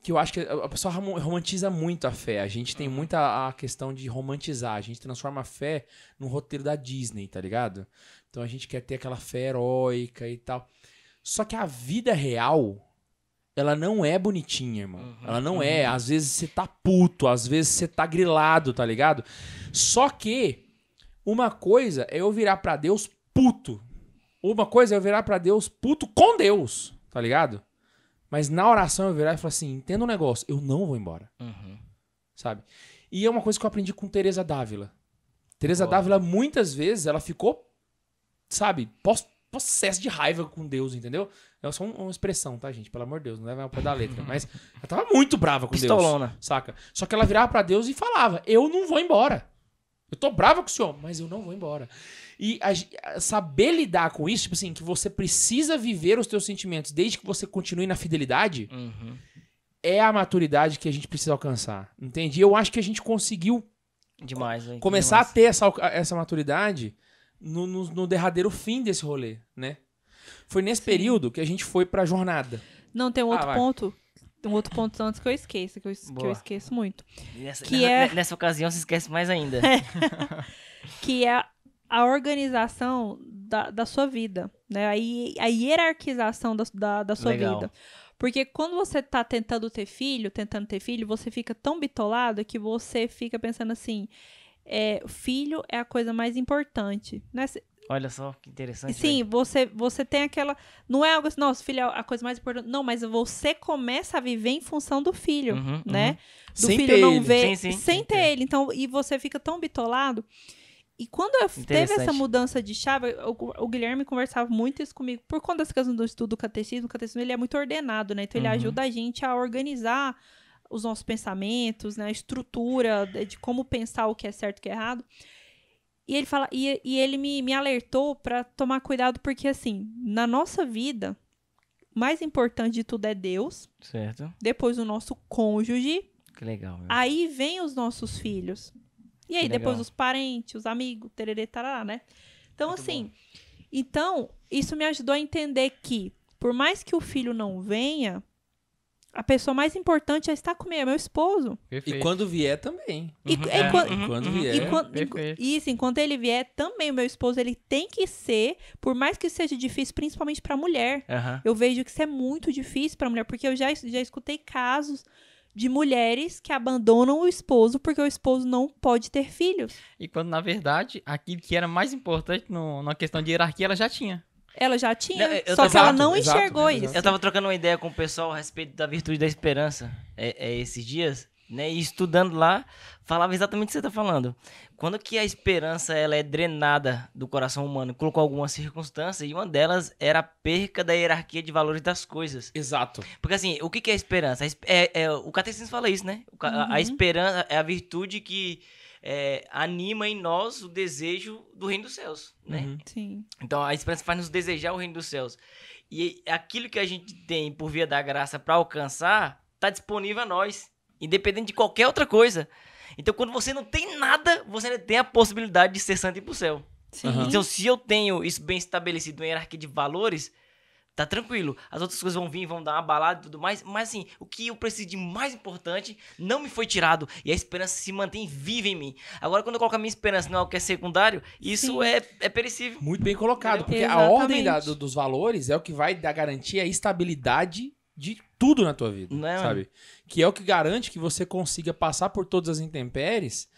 que eu acho que a pessoa romantiza muito a fé. A gente tem muita a questão de romantizar. A gente transforma a fé num roteiro da Disney, tá ligado? Então a gente quer ter aquela fé heróica e tal. Só que a vida real, ela não é bonitinha, irmão. Uhum, ela não é. uhum. é. Às vezes você tá puto, às vezes você tá grilado, tá ligado? Só que uma coisa é eu virar para Deus puto. Uma coisa é eu virar para Deus puto com Deus, tá ligado? Mas na oração eu virar e falar assim: entenda um negócio, eu não vou embora. Uhum. Sabe? E é uma coisa que eu aprendi com Teresa Dávila. Teresa oh. Dávila, muitas vezes, ela ficou, sabe, pós processo de raiva com Deus, entendeu? É só uma expressão, tá, gente? Pelo amor de Deus, não leva ao pé da letra. Mas ela tava muito brava com Pistolona. Deus. Saca? Só que ela virava para Deus e falava: Eu não vou embora. Eu tô brava com o senhor, mas eu não vou embora. E a, saber lidar com isso, tipo assim, que você precisa viver os teus sentimentos desde que você continue na fidelidade, uhum. é a maturidade que a gente precisa alcançar. Entendi? E eu acho que a gente conseguiu demais, hein? começar demais. a ter essa, essa maturidade no, no, no, derradeiro fim desse rolê, né? Foi nesse Sim. período que a gente foi pra jornada. Não, tem um ah, outro ah, ponto um outro ponto antes que eu esqueça, que eu, que eu esqueço muito. Nessa, que na, é... nessa ocasião se esquece mais ainda. que é a organização da, da sua vida, né? A, a hierarquização da, da, da sua Legal. vida. Porque quando você tá tentando ter filho, tentando ter filho, você fica tão bitolado que você fica pensando assim: é, filho é a coisa mais importante. Né? Olha só que interessante. Sim, né? você, você tem aquela. Não é algo assim, nossa, filho é a coisa mais importante. Não, mas você começa a viver em função do filho, uhum, né? Uhum. Do sem filho não ele. ver. Sim, sim. Sem ter ele. Então, e você fica tão bitolado e quando eu teve essa mudança de chave, o, o, Guilherme conversava muito isso comigo. Por conta das questões do estudo do catecismo, o catecismo ele é muito ordenado, né? Então ele uhum. ajuda a gente a organizar os nossos pensamentos, né? A estrutura de, de como pensar o que é certo e o que é errado. E ele fala e, e ele me, me alertou para tomar cuidado porque assim, na nossa vida, mais importante de tudo é Deus. Certo. Depois o nosso cônjuge. Que legal. Meu. Aí vem os nossos filhos. E aí, depois os parentes, os amigos, tererê, tarará, né? Então, Muito assim, bom. então, isso me ajudou a entender que, por mais que o filho não venha, a pessoa mais importante é estar comigo, é meu esposo. Perfeito. E quando vier também. E, uhum. é, é uhum, quando, uhum. quando vier. E quando, isso, enquanto ele vier, também o meu esposo, ele tem que ser, por mais que seja difícil, principalmente para mulher. Uhum. Eu vejo que isso é muito difícil para mulher, porque eu já, já escutei casos de mulheres que abandonam o esposo porque o esposo não pode ter filhos. E quando, na verdade, aquilo que era mais importante no, na questão de hierarquia, ela já tinha. Ela já tinha, não, só que ela não exato, enxergou né, exato, isso. Eu tava trocando uma ideia com o pessoal a respeito da virtude da esperança é, é, esses dias, né? E estudando lá, falava exatamente o que você está falando. Quando que a esperança ela é drenada do coração humano? Colocou algumas circunstâncias e uma delas era a perca da hierarquia de valores das coisas. Exato. Porque assim, o que, que é a esperança? É, é, o catecismo fala isso, né? Uhum. A, a uhum. esperança é a virtude que é, anima em nós o desejo do reino dos céus, né? Uhum. Sim. Então a esperança faz nos desejar o reino dos céus. E aquilo que a gente tem por via da graça para alcançar está disponível a nós independente de qualquer outra coisa. Então, quando você não tem nada, você ainda tem a possibilidade de ser santo e ir pro céu. Uhum. Então, se eu tenho isso bem estabelecido, uma hierarquia de valores, tá tranquilo. As outras coisas vão vir, vão dar uma balada e tudo mais. Mas assim, o que eu preciso de mais importante não me foi tirado. E a esperança se mantém viva em mim. Agora, quando eu coloco a minha esperança em algo que é secundário, isso é, é perecível. Muito bem colocado, entendeu? porque Exatamente. a ordem da, dos valores é o que vai dar garantia a estabilidade de tudo na tua vida, é, sabe? Mano? Que é o que garante que você consiga passar por todas as intempéries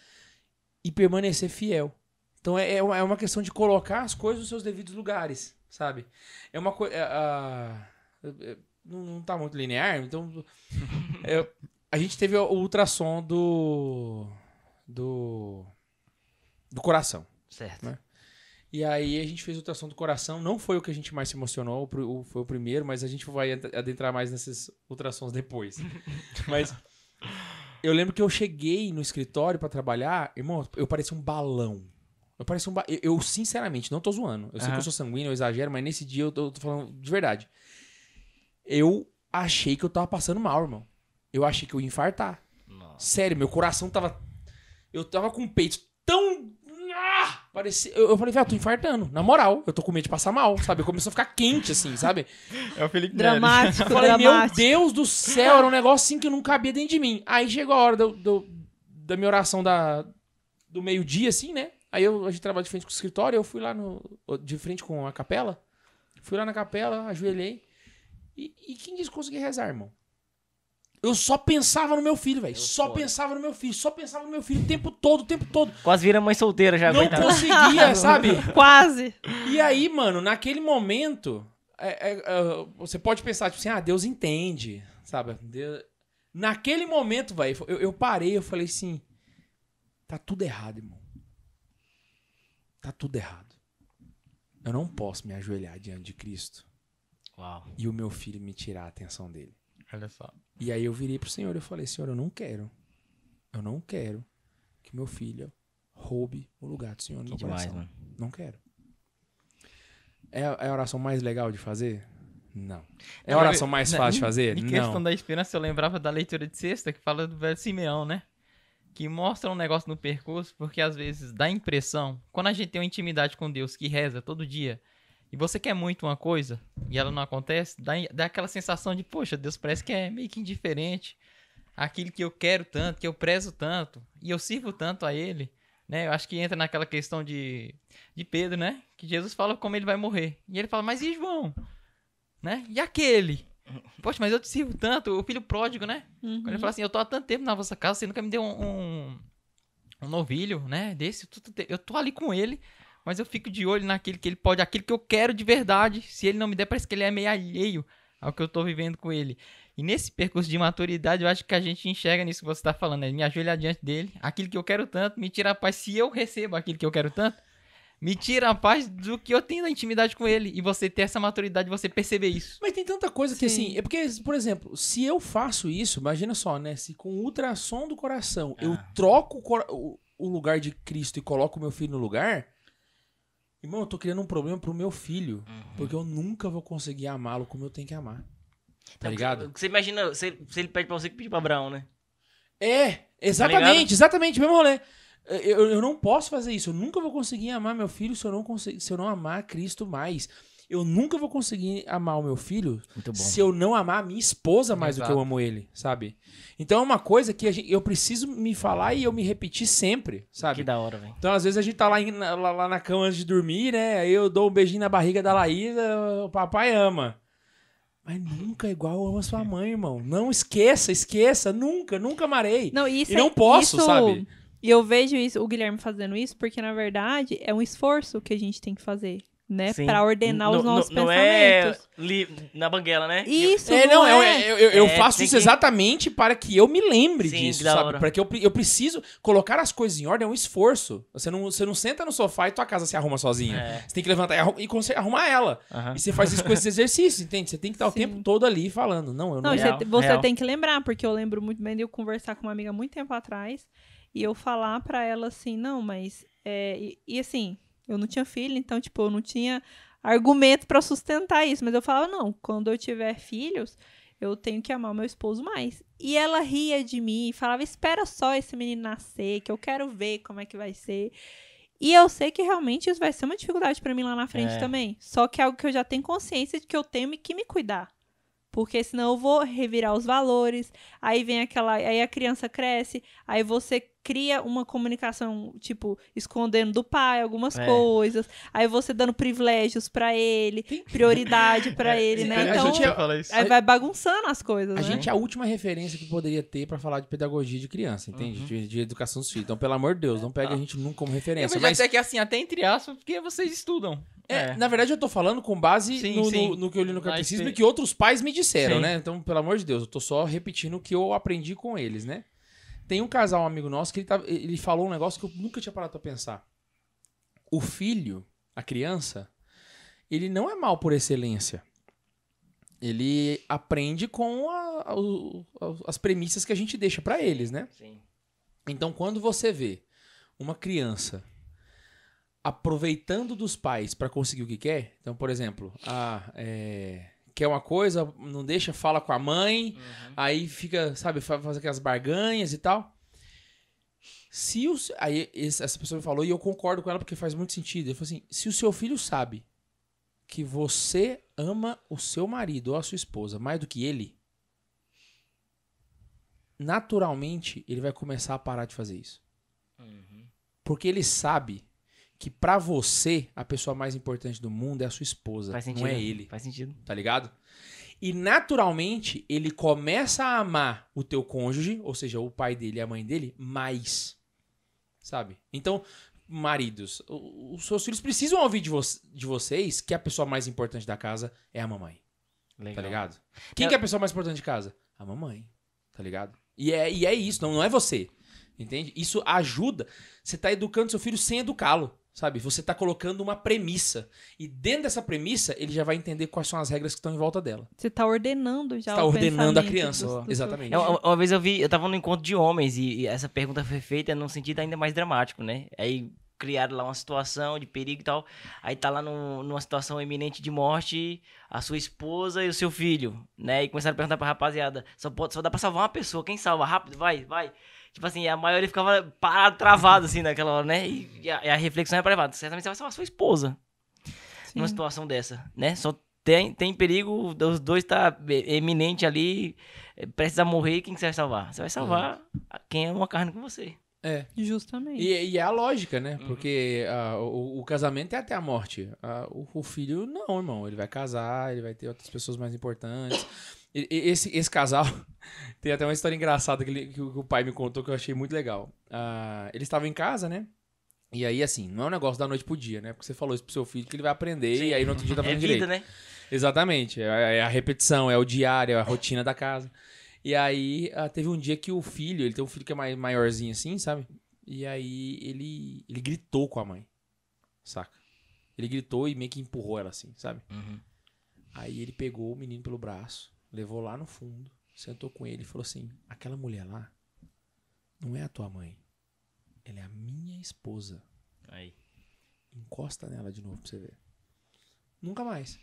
e permanecer fiel. Então é, é uma é questão de colocar as coisas nos seus devidos lugares, sabe? É uma coisa. É, é, não, não tá muito linear, então. é, a gente teve o ultrassom do. do. do coração. Certo. Né? E aí a gente fez ultrassom do coração. Não foi o que a gente mais se emocionou, foi o primeiro, mas a gente vai adentrar mais nesses ultrassons depois. mas eu lembro que eu cheguei no escritório para trabalhar, irmão, eu parecia um balão. Eu parecia um ba... eu, eu, sinceramente, não tô zoando. Eu sei que eu sou sanguíneo, eu exagero, mas nesse dia eu tô, eu tô falando de verdade. Eu achei que eu tava passando mal, irmão. Eu achei que eu ia infartar. Nossa. Sério, meu coração tava. Eu tava com o peito Parecia, eu, eu falei, velho, eu tô infartando. Na moral, eu tô com medo de passar mal, sabe? Começou a ficar quente, assim, sabe? É o Felipe Dramático, Neres. Eu falei, dramático. meu Deus do céu, era um negócio assim que não cabia dentro de mim. Aí chegou a hora do, do da minha oração da, do meio-dia, assim, né? Aí eu, a gente trabalha de frente com o escritório, eu fui lá no, de frente com a capela. Fui lá na capela, ajoelhei. E, e quem disse que consegui rezar, irmão? Eu só pensava no meu filho, velho. Só foda. pensava no meu filho, só pensava no meu filho o tempo todo, o tempo todo. Quase vira mãe solteira já. Não aguentava. conseguia, sabe? Quase. E aí, mano, naquele momento, é, é, é, você pode pensar, tipo assim, ah, Deus entende, sabe? Deus... Naquele momento, velho, eu, eu parei, eu falei assim, tá tudo errado, irmão. Tá tudo errado. Eu não posso me ajoelhar diante de Cristo. Uau. E o meu filho me tirar a atenção dele. Olha só. E aí eu virei pro Senhor e falei, Senhor, eu não quero. Eu não quero que meu filho roube o lugar do Senhor no que Demais, né? Não quero. É, é a oração mais legal de fazer? Não. É a oração mais fácil de fazer? Em questão não. da esperança, eu lembrava da leitura de sexta que fala do velho Simeão, né? Que mostra um negócio no percurso, porque às vezes dá a impressão, quando a gente tem uma intimidade com Deus que reza todo dia, e você quer muito uma coisa e ela não acontece, dá, dá aquela sensação de, poxa, Deus parece que é meio que indiferente aquilo que eu quero tanto, que eu prezo tanto, e eu sirvo tanto a ele, né? Eu acho que entra naquela questão de, de Pedro, né? Que Jesus fala como ele vai morrer. E ele fala, mas e João? Né? E aquele? Poxa, mas eu te sirvo tanto, o filho pródigo, né? Uhum. Quando ele fala assim, eu tô há tanto tempo na vossa casa, você nunca me deu um, um, um novilho, né? Desse, eu tô ali com ele, mas eu fico de olho naquele que ele pode, aquilo que eu quero de verdade. Se ele não me der, parece que ele é meio alheio ao que eu estou vivendo com ele. E nesse percurso de maturidade, eu acho que a gente enxerga nisso que você está falando, né? Me ajoelhar diante dele, aquilo que eu quero tanto, me tira a paz. Se eu recebo aquilo que eu quero tanto, me tira a paz do que eu tenho na intimidade com ele. E você ter essa maturidade, você perceber isso. Mas tem tanta coisa Sim. que assim. É porque, por exemplo, se eu faço isso, imagina só, né? Se com o ultrassom do coração ah. eu troco o, o lugar de Cristo e coloco o meu filho no lugar Irmão, eu tô criando um problema pro meu filho. Uhum. Porque eu nunca vou conseguir amá-lo como eu tenho que amar. Tá não, ligado? Você imagina, se, se, ele pede pra você que pedir pra Abraão, né? É, exatamente, tá exatamente, mesmo rolê. Eu, eu não posso fazer isso, eu nunca vou conseguir amar meu filho se eu não, se eu não amar Cristo mais. Eu nunca vou conseguir amar o meu filho se eu não amar a minha esposa mais Exato. do que eu amo ele, sabe? Então é uma coisa que gente, eu preciso me falar e eu me repetir sempre, sabe? Que da hora, velho. Então às vezes a gente tá lá, lá, lá, na cama antes de dormir, né? Aí eu dou um beijinho na barriga da Laísa. o papai ama. Mas nunca é igual ama sua mãe, irmão. Não esqueça, esqueça. Nunca, nunca amarei. Não, isso e é não é, posso, isso... sabe? E eu vejo isso, o Guilherme fazendo isso, porque na verdade é um esforço que a gente tem que fazer né, para ordenar os nossos não, pensamentos. Não é li, na banguela, né? Isso, é, não, não é. é. é eu, eu, eu é, faço isso que... exatamente para que eu me lembre Sim, disso, sabe? Para que eu, eu preciso colocar as coisas em ordem, é um esforço. Você não, você não senta no sofá e tua casa se arruma sozinha. É. Você tem que levantar e, e arrumar ela. E você faz isso com esses exercícios, entende? Você tem que estar Sim. o tempo todo ali falando, não, eu não... não real, você, você real. tem que lembrar, porque eu lembro muito bem de eu conversar com uma amiga muito tempo atrás e eu falar para ela assim, não, mas... É, e, e assim, eu não tinha filho, então, tipo, eu não tinha argumento para sustentar isso. Mas eu falava, não, quando eu tiver filhos, eu tenho que amar meu esposo mais. E ela ria de mim e falava: espera só esse menino nascer, que eu quero ver como é que vai ser. E eu sei que realmente isso vai ser uma dificuldade para mim lá na frente é. também. Só que é algo que eu já tenho consciência de que eu tenho que me cuidar. Porque senão eu vou revirar os valores, aí vem aquela. Aí a criança cresce, aí você cria uma comunicação, tipo, escondendo do pai algumas é. coisas, aí você dando privilégios para ele, prioridade para é, ele, né? Então, aí vai bagunçando as coisas, A né? gente é a última referência que poderia ter para falar de pedagogia de criança, entende? Uhum. De, de, educação dos filhos. Então, pelo amor de Deus, não pegue ah. a gente nunca como referência. Eu mas até que assim, até entre aspas, porque vocês estudam. É, é, Na verdade, eu tô falando com base sim, no, sim. No, no, que eu li no catecismo e que outros pais me disseram, sim. né? Então, pelo amor de Deus, eu tô só repetindo o que eu aprendi com eles, né? Tem um casal, um amigo nosso, que ele, tá, ele falou um negócio que eu nunca tinha parado pra pensar. O filho, a criança, ele não é mal por excelência. Ele aprende com a, a, a, as premissas que a gente deixa para eles, né? Sim. Então, quando você vê uma criança aproveitando dos pais para conseguir o que quer, então, por exemplo, a, é, quer uma coisa, não deixa, fala com a mãe, uhum. aí fica, sabe, faz aquelas barganhas e tal. Se o, aí essa pessoa me falou, e eu concordo com ela porque faz muito sentido. Eu falou assim: se o seu filho sabe que você ama o seu marido ou a sua esposa mais do que ele, naturalmente ele vai começar a parar de fazer isso. Uhum. Porque ele sabe que para você a pessoa mais importante do mundo é a sua esposa, Faz sentido, não é né? ele. Faz sentido. Tá ligado? E naturalmente ele começa a amar o teu cônjuge, ou seja, o pai dele e a mãe dele, mais. Sabe? Então, maridos, os seus filhos precisam ouvir de, vo de vocês que a pessoa mais importante da casa é a mamãe. Tá Legal. Tá ligado? Quem Eu... que é a pessoa mais importante de casa? A mamãe. Tá ligado? E é, e é isso, não, não é você. Entende? Isso ajuda. Você tá educando seu filho sem educá-lo. Sabe? Você está colocando uma premissa. E dentro dessa premissa, ele já vai entender quais são as regras que estão em volta dela. Você está ordenando já Você tá ordenando a criança, do, do exatamente. É, uma, uma, vez eu vi, eu estava num encontro de homens e, e, essa pergunta foi feita num sentido ainda mais dramático, né? Aí criaram lá uma situação de perigo e tal. Aí tá lá numa situação iminente de morte a sua esposa e o seu filho, né? E começaram a perguntar pra rapaziada, só, pode, só dá pra salvar uma pessoa, quem salva? Rápido, vai, vai. Tipo assim, a maioria ficava parado, travado, assim, naquela hora, né? E, a, e a, reflexão é pra levar. Certamente você vai salvar sua esposa Sim. numa situação dessa, né? Só tem, tem perigo, os dois tá eminente ali, eh, precisa morrer, quem que você vai salvar? Você vai salvar uhum. quem é uma carne com você. É. Justamente. E, e é a lógica, né? Uhum. Porque ah, o, o, casamento é até a morte. Ah, o, o, filho, não, irmão. Ele vai casar, ele vai ter outras pessoas mais importantes. Esse, esse casal tem até uma história engraçada que, ele, que o pai me contou que eu achei muito legal. Uh, ah, ele estava em casa, né? E aí, assim, não é um negócio da noite pro dia, né? Porque você falou isso pro seu filho que ele vai aprender Sim. e aí no outro dia tá aprendendo é direito. né? Exatamente. É, é, é a repetição, é o diário, é a rotina da casa. E aí, ah, teve um dia que o filho, ele tem um filho que é mais maiorzinho assim, sabe? E aí, ele, ele gritou com a mãe, saca? Ele gritou e meio que empurrou ela assim, sabe? Uhum. Aí ele pegou o menino pelo braço levou lá no fundo, sentou com ele e falou assim: aquela mulher lá não é a tua mãe, ela é a minha esposa. Aí. Encosta nela de novo pra você ver. Nunca mais.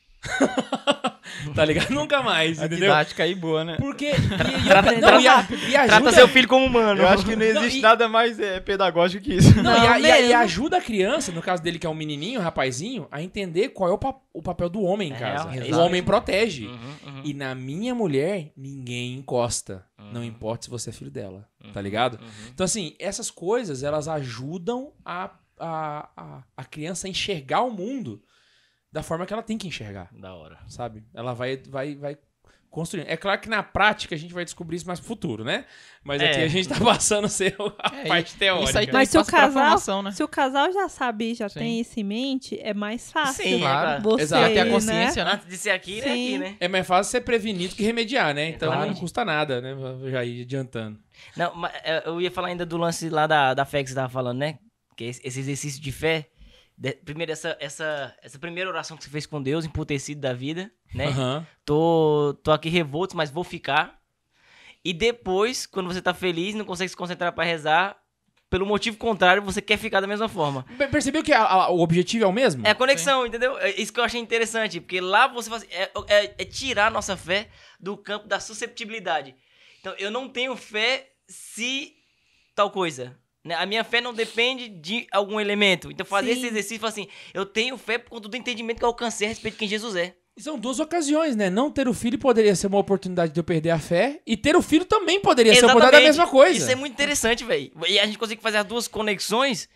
tá ligado? Nunca mais, a entendeu? didática aí boa, né? Porque. E, e, trata, não, e, a, e ajuda... trata seu filho como humano. Eu acho que não existe não, e... nada mais é, pedagógico que isso. Não, não e, a, e, ajuda a criança, no caso dele que é um menininho, um rapazinho, a entender qual é o, pa o papel do homem em é, casa. É, o homem protege. Uhum, uhum. E na minha mulher, ninguém encosta. Uhum. Não importa se você é filho dela, tá uhum, ligado? Uhum. Então, assim, essas coisas, elas ajudam a, a, a, a criança a enxergar o mundo da forma que ela tem que enxergar. Da hora. Sabe? Ela vai, vai, vai construindo. É claro que na prática a gente vai descobrir isso mais pro futuro, né? Mas é. aqui a gente tá passando seu, a é, parte teórica. Mas se o, casal, né? se o casal já sabe, já Sim. tem isso em mente, é mais fácil. Sim, né? claro. Você, Exato. Ter a né? consciência, né? Antes de ser aqui, né? Aqui, né? É mais fácil ser prevenido que remediar, né? Então não custa nada, né? Já ir adiantando. Não, é, eu ia falar ainda do lance lá da, da fé que você tava falando, né? Que é esse exercício de fé de, primeiro, essa, essa, essa primeira oração que você fez com Deus, emputecido da vida, né? Uhum. Tô, tô aqui revolto, mas vou ficar. E depois, quando você tá feliz, não consegue se concentrar para rezar, pelo motivo contrário, você quer ficar da mesma forma. Percebeu que a, a, o objetivo é o mesmo? É a conexão, Sim. entendeu? É isso que eu achei interessante, porque lá você faz, assim, é, é, é tirar a nossa fé do campo da susceptibilidade. Então, eu não tenho fé se tal coisa. Né? A minha fé não depende de algum elemento. Então, fazer Sim. esse exercício, assim, eu tenho fé por conta do entendimento que eu alcancei a respeito de quem Jesus é. são duas ocasiões, né? Não ter o filho poderia ser uma oportunidade de eu perder a fé. E ter o filho também poderia Exatamente. ser uma oportunidade da mesma coisa. Isso é muito interessante, velho. E a gente consegue fazer as duas conexões.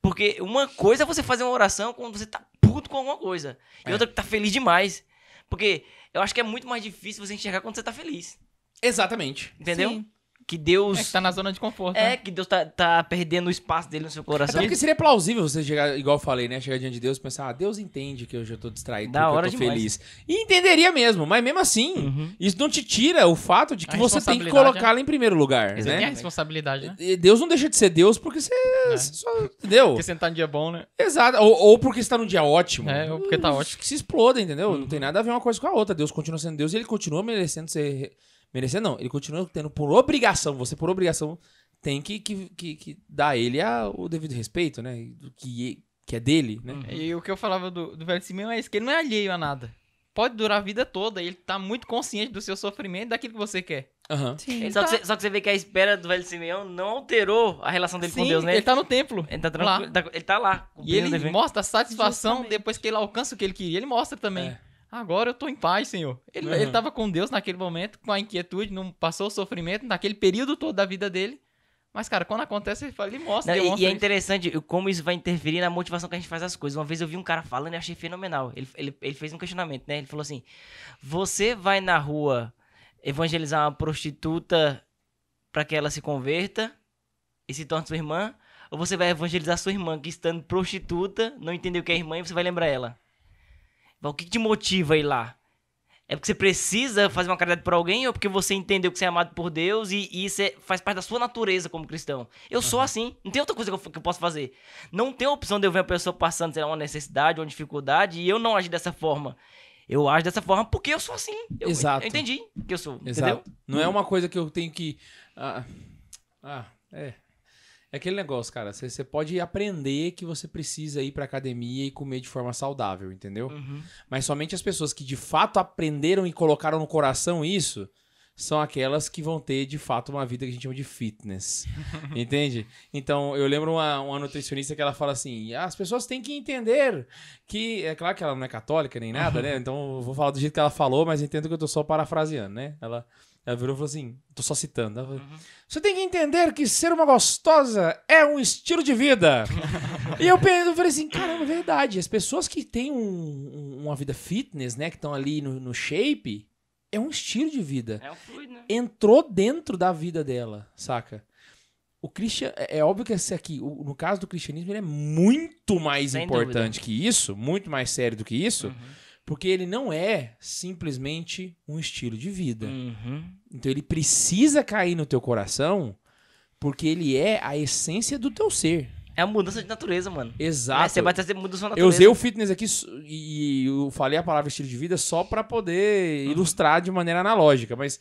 Porque uma coisa é você fazer uma oração quando você tá puto com alguma coisa. É. E outra é que tá feliz demais. Porque eu acho que é muito mais difícil você enxergar quando você tá feliz. Exatamente. Entendeu? Sim que Deus. É que tá na zona de conforto. É, né? que Deus tá, tá perdendo o espaço dele no seu coração. Até porque seria plausível você chegar, igual eu falei, né? Chegar diante de Deus e pensar, ah, Deus entende que eu já tô distraído, da hora eu tô demais. feliz. E entenderia mesmo, mas mesmo assim, uhum. isso não te tira o fato de que você tem que é- colocá-la é... em primeiro lugar. Você né? tem a responsabilidade, né? Deus não deixa de ser Deus porque você. É. Só, entendeu? Porque você não tá num dia bom, né? Exato. Ou, ou porque você tá num dia ótimo. É, ou porque tá hum, ótimo. Que se exploda, entendeu? Uhum. Não tem uhum. nada a ver uma coisa com a outra. Deus continua sendo Deus e ele continua merecendo ser Merecer não. Ele continua tendo por obrigação, você por obrigação tem que, que, que, que dar ele a, o devido respeito, né? Do que, que é dele, né? Uhum. E o que eu falava do, do velho Simeão é isso, que ele não é alheio a nada. Pode durar a vida toda, ele tá muito consciente do seu sofrimento, daquilo que você quer. Uhum. Sim, só, tá... que você, só que você vê que a espera do velho Simeão não alterou a relação dele Sim, com Deus, né? Ele tá no templo. Ele tá, lá. Tá, ele tá lá. E ele mostra a satisfação Justamente. depois que ele alcança o que ele queria. Ele mostra também. É agora eu tô em paz, Senhor. Ele, uhum. ele tava com Deus naquele momento, com a inquietude, não passou o sofrimento naquele período todo da vida dele. Mas, cara, quando acontece, ele fala, ele mostra. Não, e, é interessante como isso vai interferir na motivação que a gente faz as coisas. Uma vez eu vi um cara falando e achei fenomenal. Ele, ele, ele fez um questionamento, né? Ele falou assim: Você vai na rua evangelizar uma prostituta para que ela se converta e se torne sua irmã? Ou você vai evangelizar sua irmã que estando prostituta, não entendeu o que é irmã e você vai lembrar ela? O que te motiva a ir lá? É porque você precisa fazer uma caridade por alguém ou porque você entendeu que você é amado por Deus e, e isso é, faz parte da sua natureza como cristão? Eu uhum. sou assim, não tem outra coisa que eu, que eu, posso fazer. Não tem a opção de eu ver uma pessoa passando, sei lá, uma necessidade, uma dificuldade e eu não agir dessa forma. Eu ajo dessa forma porque eu sou assim. Eu, Exato. Eu entendi que eu sou, Exato. entendeu? Não é uma coisa que eu tenho que... Ah, ah é, é aquele negócio, cara. Você pode aprender que você precisa ir pra academia e comer de forma saudável, entendeu? Uhum. Mas somente as pessoas que de fato aprenderam e colocaram no coração isso são aquelas que vão ter de fato uma vida que a gente chama de fitness. entende? Então, eu lembro uma, uma nutricionista que ela fala assim: as pessoas têm que entender que. É claro que ela não é católica nem nada, uhum. né? Então, eu vou falar do jeito que ela falou, mas entendo que eu tô só parafraseando, né? Ela ela virou e falou assim: tô só citando. Falou, uhum. Você tem que entender que ser uma gostosa é um estilo de vida. e eu, eu falei assim: caramba, é verdade. As pessoas que têm um, um, uma vida fitness, né, que estão ali no, no shape, é um estilo de vida. É o fluido, né? Entrou dentro da vida dela, saca? O Christian, é, é, óbvio que esse aqui, o, no caso do cristianismo, ele é muito mais Sem importante dúvida. que isso, muito mais sério do que isso. Uhum. Porque ele não é simplesmente um estilo de vida. Uhum. Então ele precisa cair no teu coração, porque ele é a essência do teu ser. É a mudança de natureza, mano. Exato. É, você vai trazer mudança na natureza. Eu usei o fitness aqui e eu falei a palavra estilo de vida só para poder uhum. ilustrar de maneira analógica, mas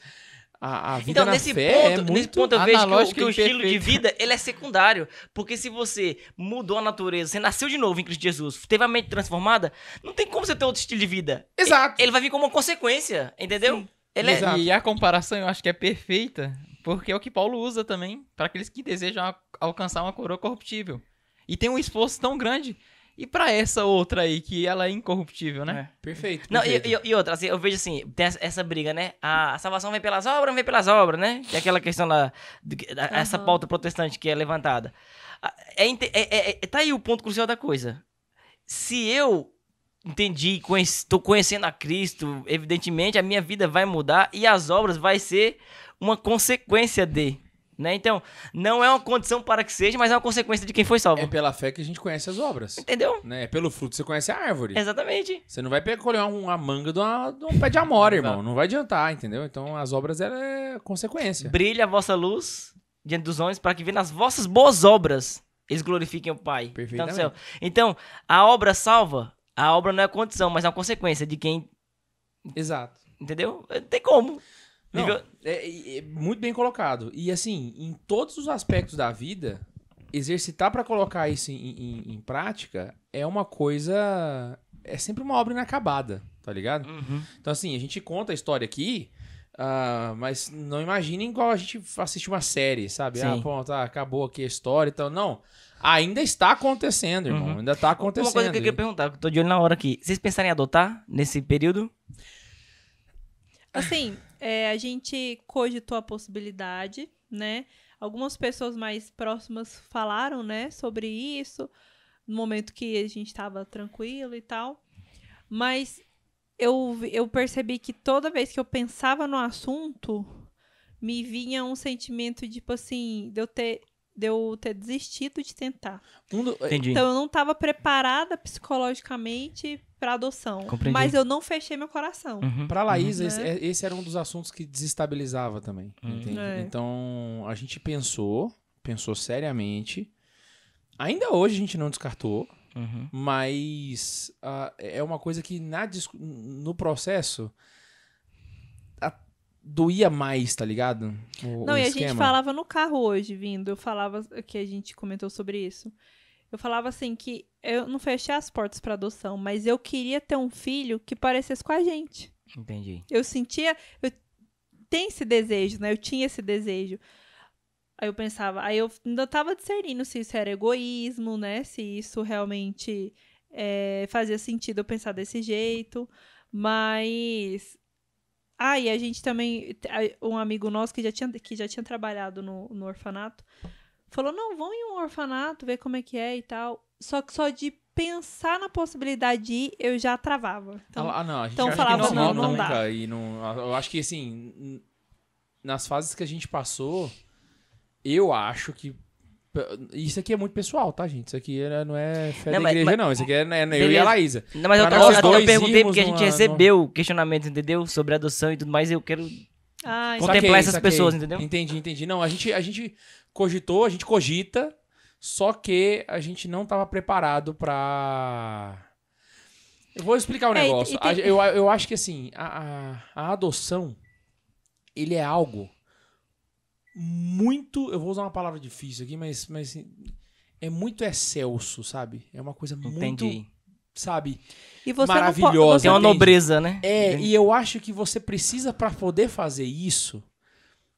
a, a vida então, nesse ponto, é nesse ponto eu vejo que, que o, estilo de vida ele é secundário. Porque se você mudou a natureza, você nasceu de novo em Cristo Jesus, teve a mente transformada, não tem como você ter outro estilo de vida. Exato. Ele, ele vai vir como uma consequência, entendeu? Ele é- Exato. É... E a comparação eu acho que é perfeita, porque é o que Paulo usa também para aqueles que desejam alcançar uma coroa corruptível. E tem um esforço tão grande e para essa outra aí, que ela é incorruptível, né? É, perfeito. Não, E, e, e, outra, assim, eu vejo assim, tem essa briga, né? A, salvação vem pelas obras, não vem pelas obras, né? Que é aquela questão lá, da, uhum. essa pauta protestante que é levantada. É, é, é, é, tá aí o ponto crucial da coisa. Se eu entendi, estou conhecendo a Cristo, evidentemente a minha vida vai mudar e as obras vai ser uma consequência de. Né? Então, não é uma condição para que seja, mas é uma consequência de quem foi salvo. É pela fé que a gente conhece as obras. Entendeu? Né? É pelo fruto que você conhece a árvore. Exatamente. Você não vai colher uma manga de, uma, de um pé de amora, irmão. Não vai adiantar, entendeu? Então, as obras é consequência. Brilha a vossa luz diante dos homens para que vejam as vossas boas obras. Eles glorifiquem o Pai. Então, Perfeitamente. Então, então, a obra salva, a obra não é condição, mas é uma consequência de quem... Exato. Entendeu? Não tem como. É, é, é muito bem colocado. E assim, em todos os aspectos da vida, exercitar para colocar isso em, em, em, prática é uma coisa. É sempre uma obra inacabada, tá ligado? Uhum. Então, assim, a gente conta a história aqui, uh, mas não imaginem igual a gente assistir uma série, sabe? Ah, Sim. Ah, pronto, tá, acabou aqui a história e então, tal. Não. Ainda está acontecendo, irmão. Uhum. Ainda está acontecendo. Uma coisa que eu queria perguntar, que eu tô de olho na hora aqui. Vocês pensarem em adotar nesse período? Assim, é, a gente cogitou a possibilidade, né? Algumas pessoas mais próximas falaram, né, sobre isso, no momento que a gente estava tranquilo e tal. Mas eu, eu percebi que toda vez que eu pensava no assunto, me vinha um sentimento, tipo assim, de eu ter, de eu ter desistido de tentar. É, Entendi. Então eu não estava preparada psicologicamente para adoção. Compreendi. Mas eu não fechei meu coração. Uhum. Para Laís, uhum. esse, é. esse, era um dos assuntos que desestabilizava também. Uhum. É. Então, a gente pensou, pensou seriamente. Ainda hoje a gente não descartou, uhum. mas uh, é uma coisa que na, no processo doía mais, tá ligado? O, não, o e esquema. a gente falava no carro hoje, vindo. Eu falava que a gente comentou sobre isso. Eu falava assim que eu não fechei as portas para adoção, mas eu queria ter um filho que parecesse com a gente. Entendi. Eu sentia, eu tenho esse desejo, né? Eu tinha esse desejo. Aí eu pensava, aí eu ainda tava discernindo se isso era egoísmo, né? Se isso realmente é, fazia sentido eu pensar desse jeito. Mas. Ah, e a gente também. Um amigo nosso que já tinha, que já tinha trabalhado no, no orfanato Falou, não, vão em um orfanato, ver como é que é e tal. Só que só de pensar na possibilidade de ir, eu já travava. Então, ah, não, a gente então acha falava, que não, não, não, dá. e não, eu acho que, assim, nas fases que a gente passou, eu acho que isso aqui é muito pessoal, tá, gente? Isso aqui é, não é fé não, da mas, igreja, mas, não. Isso aqui é, é eu e a Laísa. Não, mas eu, tô, eu, eu perguntei porque a gente numa, recebeu numa... questionamentos, entendeu? Sobre adoção e tudo mais. Eu quero Ai, contemplar saquei, essas saquei. pessoas, entendeu? Entendi, entendi. Não, a gente, a gente cogitou, a gente cogita, só que a gente não estava preparado para Eu vou explicar o um é, negócio. e, e tem... eu, eu acho que assim, a, a, a adoção, ele é algo muito. Eu vou usar uma palavra difícil aqui, mas, mas assim, é muito excelso, sabe? É uma coisa Entendi. muito sabe? E você maravilhosa. é tem uma nobreza, né? É, e eu acho que você precisa para poder fazer isso,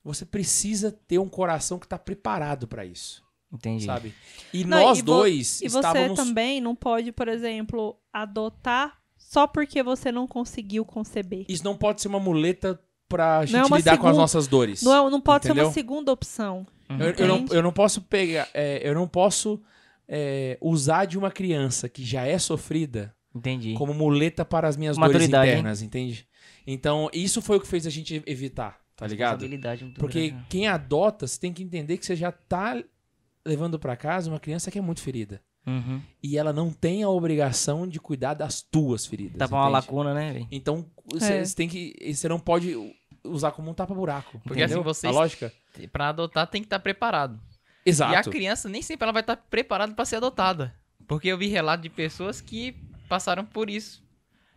você precisa ter um coração que está preparado para isso. Entendi. Sabe? E não, nós e dois e estávamos... você também não pode, por exemplo, adotar só porque você não conseguiu conceber. Isso não pode ser uma muleta pra é gente é lidar com as nossas dores. Não, é, não pode entendeu? ser uma segunda opção. Uhum. Eu, eu, não, eu não posso pegar... É, eu não posso é, usar de uma criança que já é sofrida Entendi. como muleta para as minhas Maturidade, dores internas, hein? entende? Então, isso foi o que fez a gente evitar, tá ligado? Porque grande. Né? quem adota, você tem que entender que você já tá levando para casa uma criança que é muito ferida. Uhum. E ela não tem a obrigação de cuidar das tuas feridas. Tapa tá uma lacuna, né? Então, é. você é. tem que. Você não pode usar como um tapa-buraco. Porque assim, entendeu? assim, vocês, a lógica. Pra adotar, tem que estar tá preparado. Exato. E a criança nem sempre ela vai estar preparada para ser adotada. Porque eu vi relato de pessoas que passaram por isso.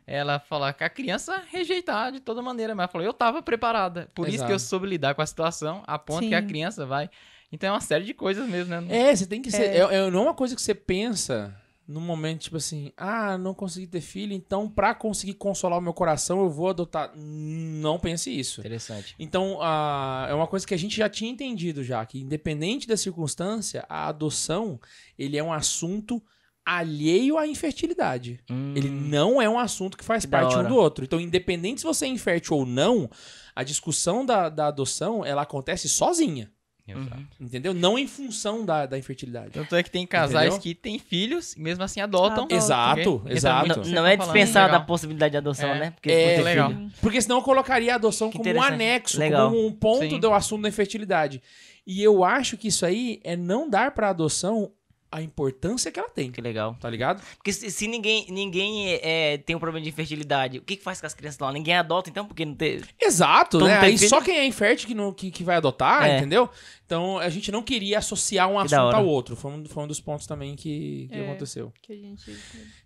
Ela falar que a criança rejeitar de toda maneira, mas ela falou, eu estava preparada. Por Exato. isso que eu soube lidar com a situação, a ponto Sim. que a criança vai. Então é uma série de coisas mesmo, né? É, você tem que ser. É, é, é não é uma coisa que você pensa no momento, tipo assim, ah, não consegui ter filho, então para conseguir consolar o meu coração, eu vou adotar. Não pense isso. Interessante. Então, ah, é uma coisa que a gente já tinha entendido já, que independente da circunstância, a adoção, ele é um assunto alheio à infertilidade. Hum. Ele não é um assunto que faz que parte um do outro. Então, independente se você é infértil ou não, a discussão da, da adoção, ela acontece sozinha. Exato. Uhum. Entendeu? Não em função da, da infertilidade. Tanto é que tem casais Entendeu? que têm filhos e mesmo assim adotam. Exato, porque exato. É não, não tá é dispensada a possibilidade de adoção, É. né? Porque É, muito legal. Porque senão eu colocaria a adoção Que como um anexo, Legal. como um ponto Sim. do assunto da infertilidade. E eu acho que isso aí é não dar pra adoção a importância que ela tem. Que legal. Tá ligado? Porque se, se ninguém, ninguém é, tem um problema de infertilidade, o que, que faz com as crianças lá? Ninguém adota, então, porque não tem. Exato, Todo então né? Aí filho... só quem é infértil que, não, que, que vai adotar, é. entendeu? Então a gente não queria associar um que assunto ao outro. Foi um, foi um dos pontos também que, que é, aconteceu. Que a gente...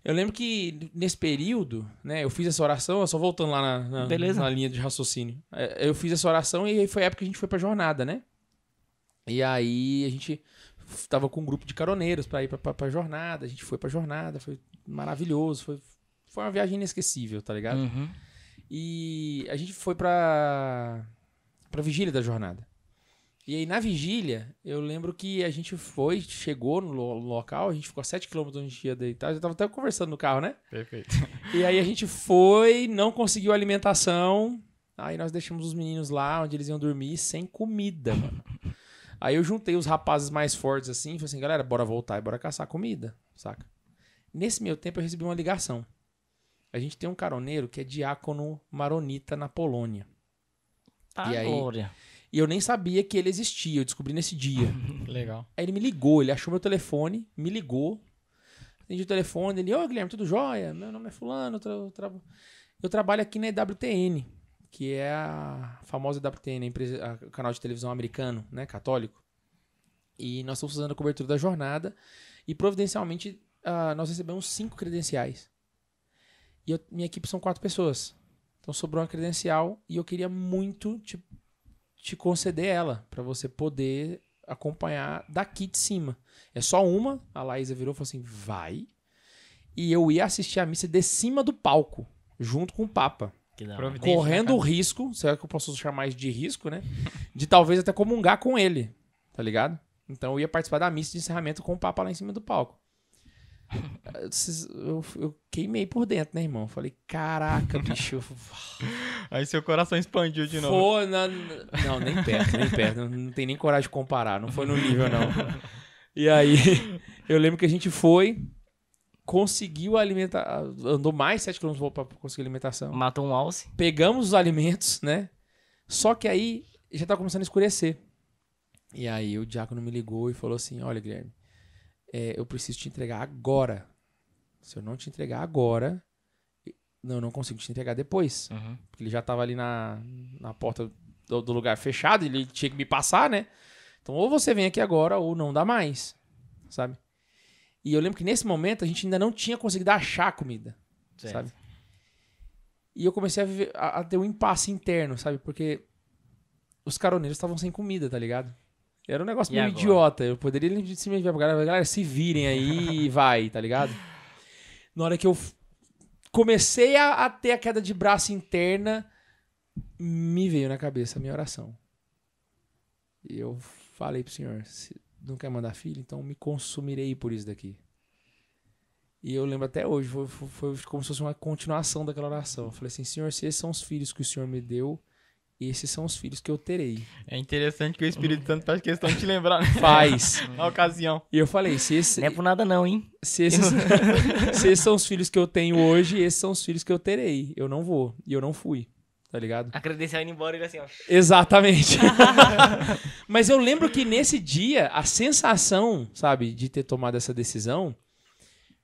Eu lembro que nesse período, né, eu fiz essa oração, só voltando lá na, na, Beleza. na linha de raciocínio. É, eu fiz essa oração e foi a época que a gente foi pra jornada, né? E aí a gente tava com um grupo de caroneiros para ir pra, pra, pra, jornada. A gente foi pra jornada, foi maravilhoso. Foi, foi uma viagem inesquecível, tá ligado? Uhum. E a gente foi pra, pra vigília da jornada. E aí, na vigília, eu lembro que a gente foi, chegou no local, a gente ficou a 7km onde a gente ia deitar, já tava até conversando no carro, né? Perfeito. E aí a gente foi, não conseguiu alimentação, aí nós deixamos os meninos lá, onde eles iam dormir, sem comida, mano. Aí eu juntei os rapazes mais fortes assim, e falei assim, galera, bora voltar e bora caçar comida, saca? Nesse meio tempo eu recebi uma ligação. A gente tem um caroneiro que é diácono maronita na Polônia. Ah, e aí, glória. E eu nem sabia que ele existia, eu descobri nesse dia. Legal. Aí ele me ligou, ele achou meu telefone, me ligou. Atendi o telefone, ele, ô Guilherme, tudo jóia? Meu nome é fulano, eu, tra eu trabalho aqui na EWTN que é a famosa WTN, a empresa, a canal de televisão americano, né, católico. E nós estamos fazendo a cobertura da jornada e providencialmente uh, nós recebemos cinco credenciais. E eu, minha equipe são quatro pessoas. Então sobrou uma credencial e eu queria muito te, te conceder ela para você poder acompanhar daqui de cima. É só uma. A Laísa virou e falou assim: vai. E eu ia assistir a missa de cima do palco, junto com o Papa correndo o risco, será que eu posso chamar mais de risco, né? De talvez até comungar com ele, tá ligado? Então eu ia participar da missa de encerramento com o Papa lá em cima do palco. Eu, eu queimei por dentro, né, irmão? Falei, caraca, bicho. Aí seu coração expandiu de novo. na... Não, nem perto, nem perto. Não, não tem nem coragem de comparar. Não foi no nível, não. E aí, eu lembro que a gente foi, conseguiu alimentar, andou mais 7 km para conseguir alimentação. Matou um alce. Pegamos os alimentos, né? Só que aí já tá começando a escurecer. E aí o diácono me ligou e falou assim: Olha, Guilherme, é, eu preciso te entregar agora. Se eu não te entregar agora, não, eu não consigo te entregar depois. Uhum. Porque ele já tava ali na, na porta do, do lugar fechado, ele tinha que me passar, né? Então ou você vem aqui agora ou não dá mais, sabe? E eu lembro que nesse momento a gente ainda não tinha conseguido achar comida, certo. sabe? E eu comecei a, viver, a, a, ter um impasse interno, sabe? Porque os caroneiros estavam sem comida, tá ligado? Era um negócio e meio agora? idiota. Eu poderia se me pra galera, galera, se virem aí e vai, tá ligado? Na hora que eu comecei a, a ter a queda de braço interna, me veio na cabeça a minha oração. E eu falei pro senhor, não quer mandar filho, então me consumirei por isso daqui. E eu lembro até hoje, foi, foi, como se fosse uma continuação daquela oração. Eu falei assim: Senhor, se esses são os filhos que o Senhor me deu, esses são os filhos que eu terei. É interessante que o Espírito Santo faz questão de te lembrar. Né? Faz. Na ocasião. E eu falei: se esse... Não é por nada, não, hein? Se esses... se esses são os filhos que eu tenho hoje, esses são os filhos que eu terei. Eu não vou. E eu não fui tá ligado? A credencial indo embora, ele assim, ó. Exatamente. Mas eu lembro que nesse dia, a sensação, sabe, de ter tomado essa decisão,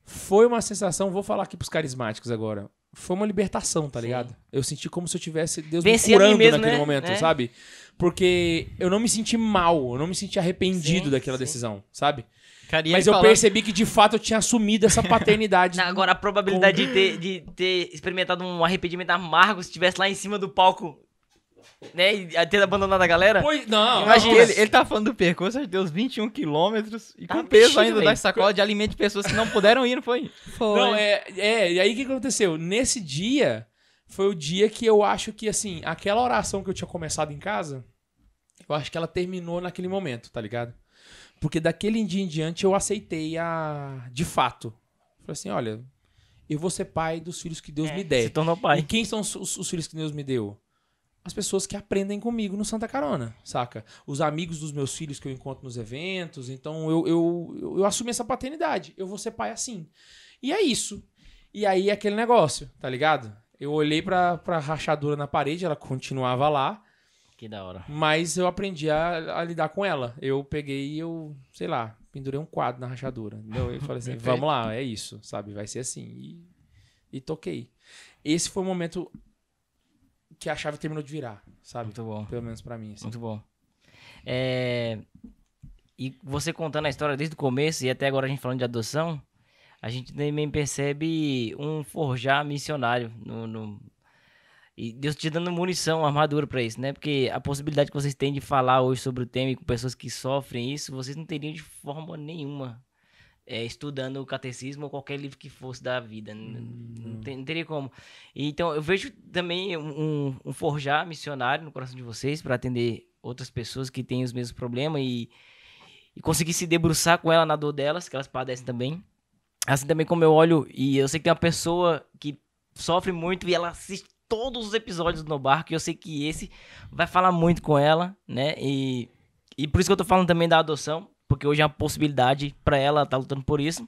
foi uma sensação, vou falar aqui pros carismáticos agora, foi uma libertação, tá Sim. ligado? Eu senti como se eu tivesse Deus me curando mesmo, naquele né? momento, né? sabe? Porque eu não me senti mal, eu não me senti arrependido sim, daquela sim. decisão, sabe? Mas eu falando... percebi que de fato eu tinha assumido essa paternidade. Não, agora a probabilidade com... de, ter, de ter experimentado um arrependimento amargo se estivesse lá em cima do palco né? E ter abandonado a galera? Pois não. Imagina, ele, ele tá falando do percurso, deu uns 21 quilômetros e tá com peso mexido, ainda das sacolas de alimento de pessoas que não puderam ir, não foi? foi. Não, é, é, e aí o que aconteceu? Nesse dia, foi o dia que eu acho que, assim, aquela oração que eu tinha começado em casa, eu acho que ela terminou naquele momento, tá ligado? Porque daquele dia em diante eu aceitei a. De fato. Falei assim: olha, eu vou ser pai dos filhos que Deus é, me der. Você tornou pai. E quem são os, os, os filhos que Deus me deu? as pessoas que aprendem comigo no Santa Carona, saca? Os amigos dos meus filhos que eu encontro nos eventos. Então eu, eu, eu, eu assumi essa paternidade. Eu vou ser pai assim. E é isso. E aí é aquele negócio, tá ligado? Eu olhei pra, pra rachadura na parede, ela continuava lá. Que da hora. Mas eu aprendi a, a lidar com ela. Eu peguei e eu, sei lá, pendurei um quadro na rachadura. Entendeu? Eu falei assim, vamos lá, é isso, sabe? Vai ser assim. E, e toquei. Esse foi o momento que a chave terminou de virar, sabe? Muito bom. Pelo menos para mim. Assim. Muito bom. É... E você contando a história desde o começo e até agora a gente falando de adoção, a gente também percebe um forjar missionário no, no e Deus te dando munição, armadura para isso, né? Porque a possibilidade que vocês têm de falar hoje sobre o tema e com pessoas que sofrem isso, vocês não teriam de forma nenhuma é, estudando o catecismo ou qualquer livro que fosse da vida. Hum. Não, não, teria como. Então, eu vejo também um, um forjar missionário no coração de vocês para atender outras pessoas que têm os mesmos problemas e, e conseguir se debruçar com ela na dor delas, que elas padecem também. Assim também como eu olho e eu sei que tem uma pessoa que sofre muito e ela se todos os episódios no barco. E eu sei que esse vai falar muito com ela, né? E, e por isso que eu tô falando também da adoção, porque hoje é uma possibilidade para ela estar tá lutando por isso.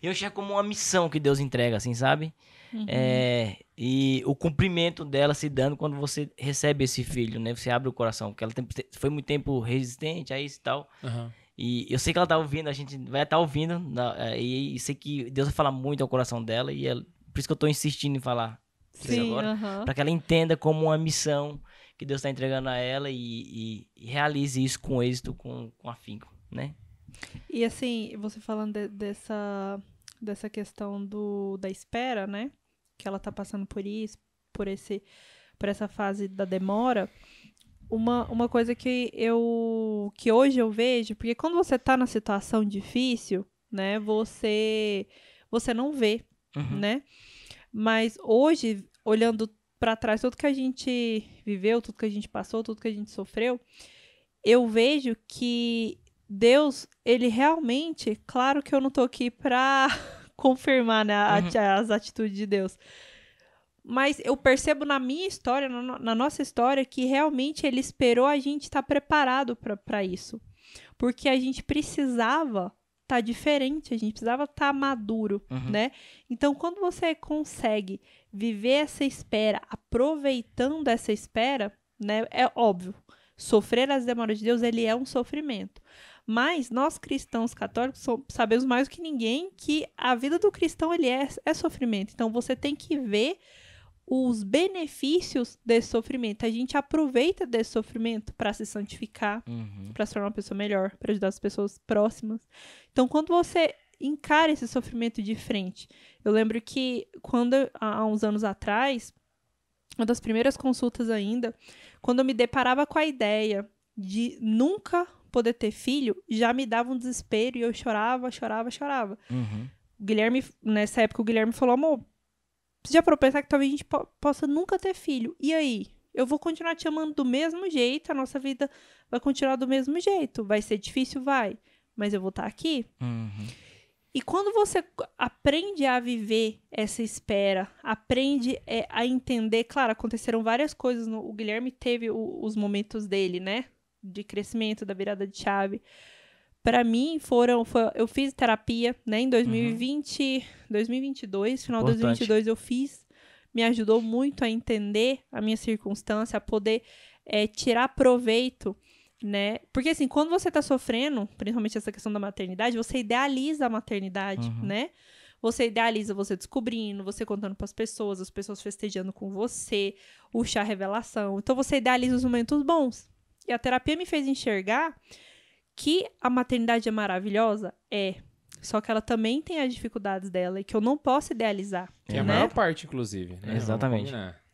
E eu enxergo como uma missão que Deus entrega, assim, sabe? Uhum. É, e o cumprimento dela se dando quando você recebe esse filho, né? Você abre o coração, porque ela tem, foi muito tempo resistente a isso e tal. Uhum. E eu sei que ela tá ouvindo, a gente vai estar tá ouvindo, é, e, e sei que Deus vai falar muito ao coração dela, e ela, é por isso que eu tô insistindo em falar Sim, agora, para que ela entenda como uma missão que Deus está entregando a ela e, e, e, realize isso com êxito, com, com afinco, né? E assim, você falando de, dessa, dessa questão do, da espera, né? Que ela está passando por isso, por, esse, por essa fase da demora. Uma, uma coisa que eu que hoje eu vejo, porque quando você está na situação difícil, né, você você não vê, uhum. né? Mas hoje, olhando para trás tudo que a gente viveu, tudo que a gente passou, tudo que a gente sofreu, eu vejo que Deus, ele realmente, claro que eu não tô aqui para confirmar né, a, uhum. as atitudes de Deus. Mas eu percebo na minha história, na, na nossa história, que realmente ele esperou a gente estar tá preparado para isso. Porque a gente precisava tá diferente, a gente precisava estar tá maduro, uhum. né? Então, quando você consegue viver essa espera, aproveitando essa espera, né? É óbvio, sofrer as demoras de Deus, ele é um sofrimento. Mas nós cristãos católicos sabemos mais do que ninguém que a vida do cristão ele é, é sofrimento. Então você tem que ver os benefícios desse sofrimento. A gente aproveita desse sofrimento para se santificar, uhum. para se tornar uma pessoa melhor, para ajudar as pessoas próximas. Então, quando você encara esse sofrimento de frente, eu lembro que quando há uns anos atrás, uma das primeiras consultas ainda, quando eu me deparava com a ideia de nunca poder ter filho, já me dava um desespero e eu chorava, chorava, chorava. Uhum. Guilherme, nessa época, o Guilherme falou, amor, você já parou pensar que talvez a gente po possa nunca ter filho? E aí? Eu vou continuar te amando do mesmo jeito, a nossa vida vai continuar do mesmo jeito. Vai ser difícil? Vai. Mas eu vou estar tá aqui. Uhum. E quando você aprende a viver essa espera, aprende é, a entender, claro, aconteceram várias coisas. No, o Guilherme teve o, os momentos dele, né? De crescimento, da virada de chave para mim foram foi, eu fiz terapia né em 2020 uhum. 2022 final de 2022 eu fiz me ajudou muito a entender a minha circunstância a poder é, tirar proveito né porque assim quando você tá sofrendo principalmente essa questão da maternidade você idealiza a maternidade uhum. né você idealiza você descobrindo, você contando para as pessoas, as pessoas festejando com você, o chá revelação. Então você idealiza os momentos bons. E a terapia me fez enxergar que a maternidade é maravilhosa? É. Só que ela também tem as dificuldades dela e que eu não posso idealizar. é né? a maior parte, inclusive. Né? Exatamente.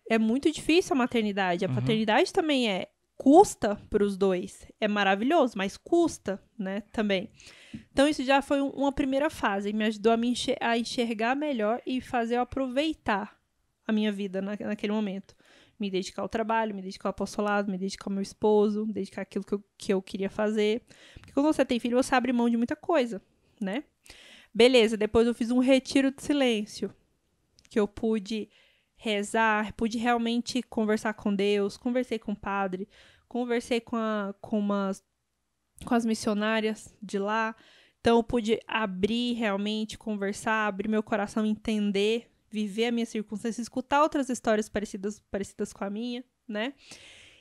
É muito difícil a maternidade. A uhum. paternidade também é. Custa para os dois. É maravilhoso, mas custa, né? Também. Então, isso já foi uma primeira fase. Me ajudou a me enxergar melhor e fazer eu aproveitar a minha vida na, naquele momento me dedicar ao trabalho, me dedicar ao apostolado, me dedicar ao meu esposo, dedicar aquilo que eu, que eu queria fazer. Porque quando você tem filho, você abre mão de muita coisa, né? Beleza, depois eu fiz um retiro de silêncio, que eu pude rezar, pude realmente conversar com Deus, conversei com o padre, conversei com, a, com, umas, com as missionárias de lá. Então eu pude abrir realmente, conversar, abrir meu coração, entender viver a minha circunstância, escutar outras histórias parecidas, parecidas com a minha, né?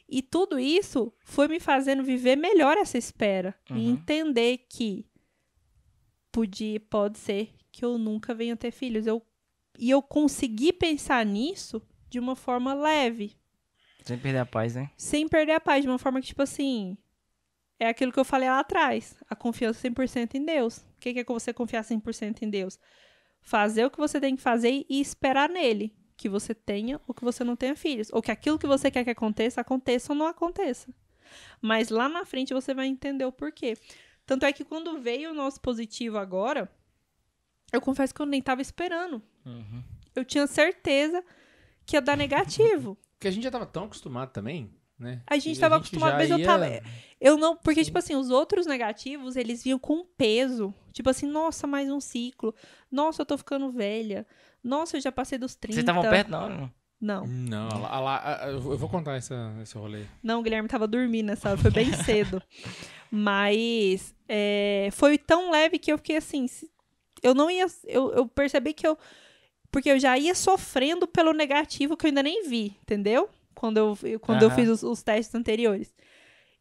E tudo isso foi me fazendo viver melhor essa espera uhum. e entender que podia, pode ser que eu nunca venha ter filhos. Eu, e eu consegui pensar nisso de uma forma leve. Sem perder a paz, né? Sem perder a paz, de uma forma que, tipo assim, é aquilo que eu falei lá atrás, a confiança 100% em Deus. O que é que você confiar 100% em Deus? fazer o que você tem que fazer e esperar nele que você tenha ou que você não tenha filhos, ou que aquilo que você quer que aconteça aconteça ou não aconteça. Mas lá na frente você vai entender o porquê. Tanto é que quando veio o nosso positivo agora, eu confesso que eu nem tava esperando. Uhum. Eu tinha certeza que ia dar negativo. Porque a gente já tava tão acostumado também, né? A gente e tava a gente acostumado, mas ia... eu tava. Eu não. Porque, Sim. tipo assim, os outros negativos, eles vinham com peso. Tipo assim, nossa, mais um ciclo. Nossa, eu tô ficando velha. Nossa, eu já passei dos 30. Vocês estavam perto hora, não? Não. Não, a, a, a, eu vou contar essa, esse rolê. Não, o Guilherme tava dormindo sabe? hora, foi bem cedo. Mas é, foi tão leve que eu fiquei assim. Eu não ia. Eu, eu percebi que eu. Porque eu já ia sofrendo pelo negativo que eu ainda nem vi, entendeu? Quando eu, quando uhum. eu fiz os, os testes anteriores.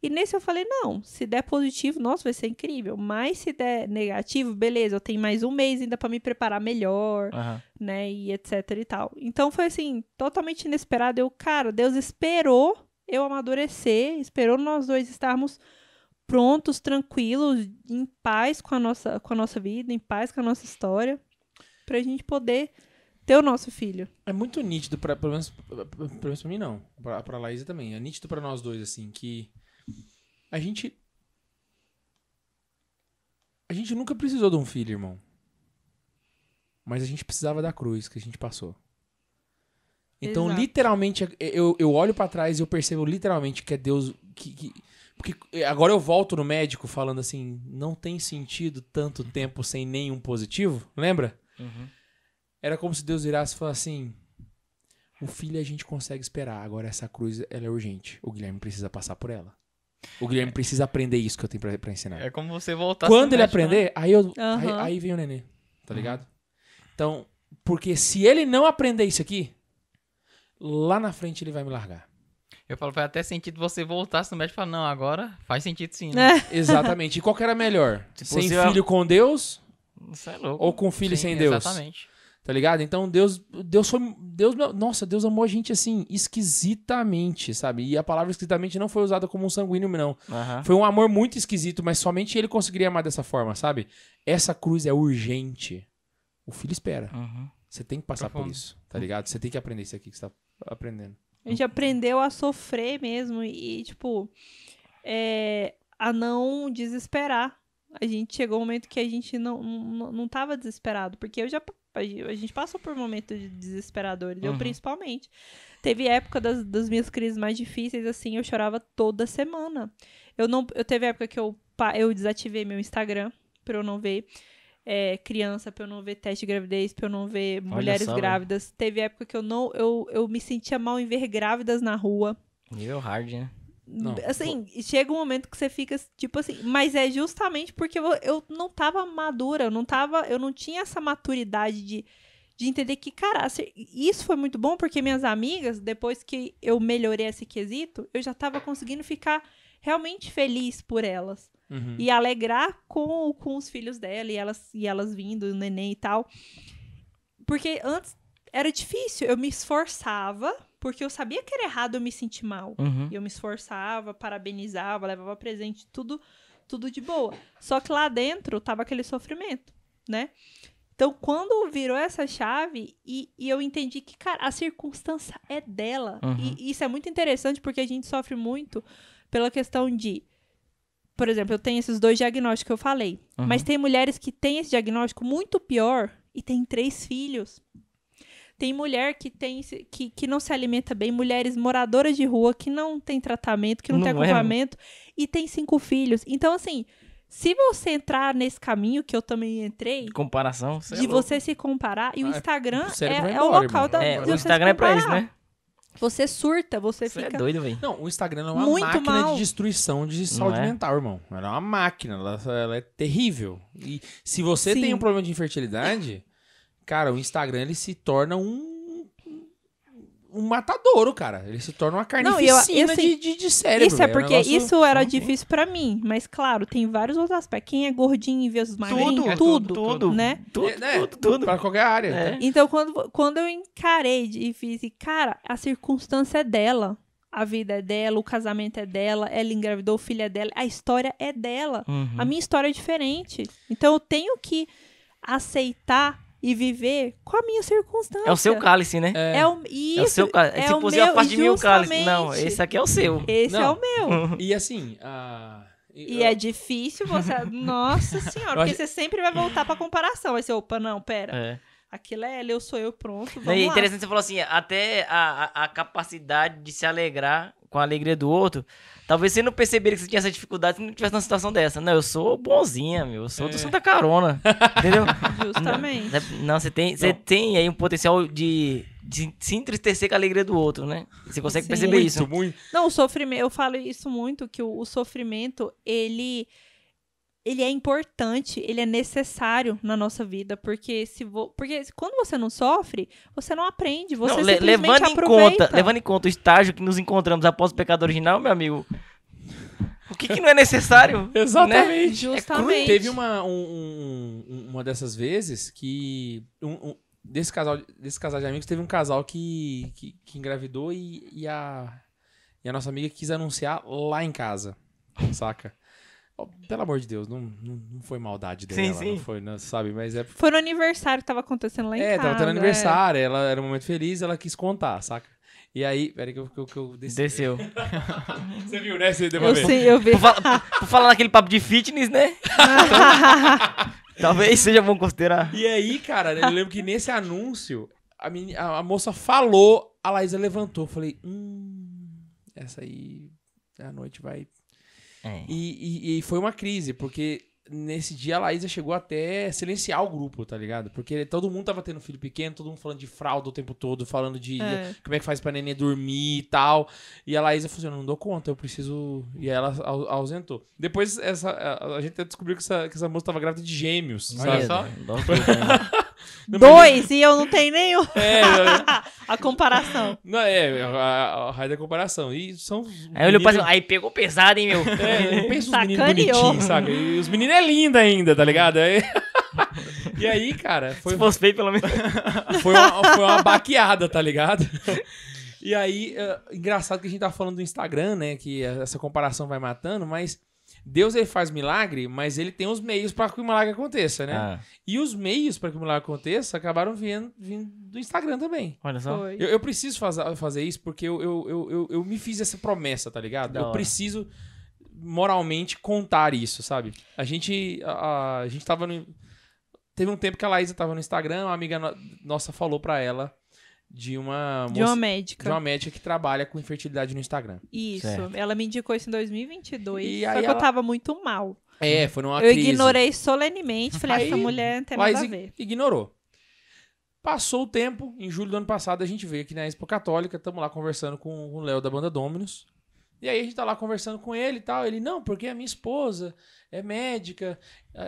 E nesse eu falei, não, se der positivo, nossa, vai ser incrível. Mas se der negativo, beleza, eu tenho mais um mês ainda para me preparar melhor, uhum. né? E etc e tal. Então foi assim, totalmente inesperado. Eu, cara, Deus esperou eu amadurecer, esperou nós dois estarmos prontos, tranquilos, em paz com a nossa, com a nossa vida, em paz com a nossa história, pra gente poder ter o nosso filho. É muito nítido, pra, pelo menos, pelo menos pra mim não, pra, pra Laísa também, é nítido para nós dois, assim, que a gente. A gente nunca precisou de um filho, irmão. Mas a gente precisava da cruz que a gente passou. Então, Exato. literalmente, eu, eu olho para trás e eu percebo literalmente que é Deus. Que, que, porque agora eu volto no médico falando assim: não tem sentido tanto tempo sem nenhum positivo, lembra? Uhum. Era como se Deus virasse e falasse assim: o filho a gente consegue esperar, agora essa cruz ela é urgente. O Guilherme precisa passar por ela. O Guilherme precisa aprender isso que eu tenho pra, ensinar. É como você voltar Quando ele médico, né? aprender, né? aí, eu, uhum. aí, aí, vem o nenê, tá uhum. ligado? Então, porque se ele não aprender isso aqui, lá na frente ele vai me largar. Eu falo, faz até sentido você voltar se no médico e falar, não, agora faz sentido sim, né? É. Exatamente. E qual que era melhor? Tipo, Sem filho com Deus? Isso é louco. Ou com filho sim, sem Deus? Exatamente. Tá ligado? Então Deus, Deus foi, Deus, nossa, Deus amou a gente assim esquisitamente, sabe? E a palavra esquisitamente não foi usada como um sanguíneo, não. Uhum. Foi um amor muito esquisito, mas somente ele conseguiria amar dessa forma, sabe? Essa cruz é urgente. O filho espera. Uhum. Você tem que passar Profundo. por isso, tá ligado? Você tem que aprender isso aqui que você tá aprendendo. A gente aprendeu a sofrer mesmo e, tipo, é, a não desesperar. A gente chegou um momento que a gente não, não, não tava desesperado, porque eu já a gente passou por momentos desesperadores, uhum. eu principalmente. Teve época das, das minhas crises mais difíceis, assim, eu chorava toda semana. Eu não, eu teve época que eu, eu desativei meu Instagram pra eu não ver é, criança, pra eu não ver teste de gravidez, pra eu não ver Olha mulheres só, né? grávidas. Teve época que eu não, eu, eu me sentia mal em ver grávidas na rua. Nível hard, né? Não, assim, pô. chega um momento que você fica tipo assim, mas é justamente porque eu, eu não tava madura, eu não tava, eu não tinha essa maturidade de, de entender que, cara, assim, isso foi muito bom porque minhas amigas, depois que eu melhorei esse quesito, eu já tava conseguindo ficar realmente feliz por elas. Uhum. E alegrar com, com os filhos dela e elas, e elas vindo, o neném e tal. Porque antes era difícil, eu me esforçava porque eu sabia que era errado eu me sentir mal. Uhum. E eu me esforçava, parabenizava, levava presente, tudo, tudo de boa. Só que lá dentro tava aquele sofrimento, né? Então, quando virou essa chave, e, e eu entendi que, cara, a circunstância é dela. Uhum. E, isso é muito interessante porque a gente sofre muito pela questão de por exemplo, eu tenho esses dois diagnósticos que eu falei. Uhum. Mas tem mulheres que têm esse diagnóstico muito pior e têm três filhos. Tem mulher que tem que, que não se alimenta bem, mulheres moradoras de rua que não tem tratamento, que não, não tem é, acompanhamento é. e tem cinco filhos. Então, assim, se você entrar nesse caminho que eu também entrei, de comparação, você de é você se comparar, e o ah, Instagram é, é, o local da, é, o Instagram é pra isso, né? Você surta, você, você é fica. É doido, velho. Não, o Instagram é uma Muito máquina mal. de destruição de saúde é? mental, irmão. Ela é uma máquina, ela, ela é terrível. E se você Sim. tem um problema de infertilidade, Cara, o Instagram ele se torna um. Um matadouro, cara. Ele se torna uma carnificina não, eu, assim, de, de, de cérebro. Isso é porque é um negócio... isso era difícil para mim. Mas, claro, tem vários outros aspectos. Quem é gordinho em vê os magrinhos, tudo, tudo, tudo, tudo, né? Tudo, é, né? tudo, tudo. Pra qualquer área. É. Então, quando, quando eu encarei e fiz, cara, a circunstância é dela a vida é dela, o casamento é dela, ela engravidou, o filho é dela, a história é dela. Uhum. A minha história é diferente. Então eu tenho que aceitar e viver com a minha circunstância. É o seu cálice, né? É, é o, isso, é o seu cálice. É tipo, a parte de o cálice. Não, esse aqui é o seu. Esse é Não. é o meu. E assim, a... E eu... é difícil você. Nossa senhora, porque você sempre vai voltar pra comparação. Vai ser, opa, não, pera. É. Aquilo é eu sou eu, pronto. Vamos e interessante lá. você falou assim: até a, a capacidade de se alegrar com a alegria do outro. Talvez você não perceberia que você tinha essa dificuldade se não tivesse numa situação dessa. Não, eu sou bonzinha, meu. Eu sou é. do Santa Carona. entendeu? Justamente. Não, não você tem, você tem aí um potencial de, de se entristecer com a alegria do outro, né? Você consegue Sim. perceber muito, isso. Muito. Não, o sofrimento, eu falo isso muito, que o, o sofrimento, ele ele é importante, ele é necessário na nossa vida, porque se vo... porque quando você não sofre, você não aprende, você não, simplesmente levando em aproveita. conta, levando em conta o estágio que nos encontramos após o pecado original, meu amigo. O que, que não é necessário? Exatamente. Né? Justamente. É Teve uma, um, uma dessas vezes que um, desse casal, desse casal de amigos, teve um casal que, que, que engravidou e, e, a, e a nossa amiga quis anunciar lá em casa, saca? Pelo amor de Deus, não, não, foi maldade dela, sim, sim. não foi, não, né, sabe? Mas é... Foi no aniversário que tava acontecendo lá em é, casa. É, tava tendo aniversário, é. ela era um momento feliz, ela quis contar, saca? E aí, peraí que eu, que eu, que eu desci. Desceu. Você viu, né? Você deu eu Sim, eu vi. Por, por falar naquele papo de fitness, né? Talvez seja bom considerar. E aí, cara, eu lembro que nesse anúncio, a, menina, a, a moça falou, a Laísa levantou. Eu falei, hum, essa aí, a noite vai é. E, e, e, foi uma crise, porque nesse dia a Laísa chegou até silenciar o grupo, tá ligado? Porque todo mundo tava tendo filho pequeno, todo mundo falando de fralda o tempo todo, falando de é. como é que faz pra neném dormir e tal. E a Laísa falou assim, eu não dou conta, eu preciso... E aí ela ausentou. Depois essa, a, gente até descobriu que essa, que essa moça tava grávida de gêmeos, Olha sabe? só. Dois, e eu não tenho nenhum. É, a comparação. Não, é, é a, raio da comparação. E são. Aí eu meninos... pra aí pegou pesado, hein, meu? É, os meninos bonitinhos, saca? E os meninos é lindo ainda, tá ligado? Aí... E aí, cara, foi. Se fosse bem, pelo menos. foi, uma, foi uma baqueada, tá ligado? E aí, uh, engraçado que a gente tá falando do Instagram, né? Que essa comparação vai matando, mas Deus ele faz milagre, mas ele tem os meios para que o milagre aconteça, né? Ah. E os meios para que o milagre aconteça acabaram vindo, vindo do Instagram também. Olha só. Eu, eu, preciso fazer isso porque eu, eu, eu, eu, eu me fiz essa promessa, tá ligado? Da eu hora. preciso moralmente contar isso, sabe? A gente, a, a, gente tava no... Teve um tempo que a Laísa tava no Instagram, uma amiga no, nossa falou para ela de uma moça, de uma médica de uma médica que trabalha com infertilidade no Instagram. Isso, certo. ela me indicou isso em 2022, e só que ela... eu tava muito mal. É, foi numa eu crise. Eu ignorei solenemente, falei, aí, essa mulher não tem nada a ver. Ignorou. Passou o tempo, em julho do ano passado a gente veio aqui na Expo Católica, estamos lá conversando com, com o Léo da banda Dominus, e aí a gente tá lá conversando com ele e tal. Ele, não, porque a minha esposa é médica.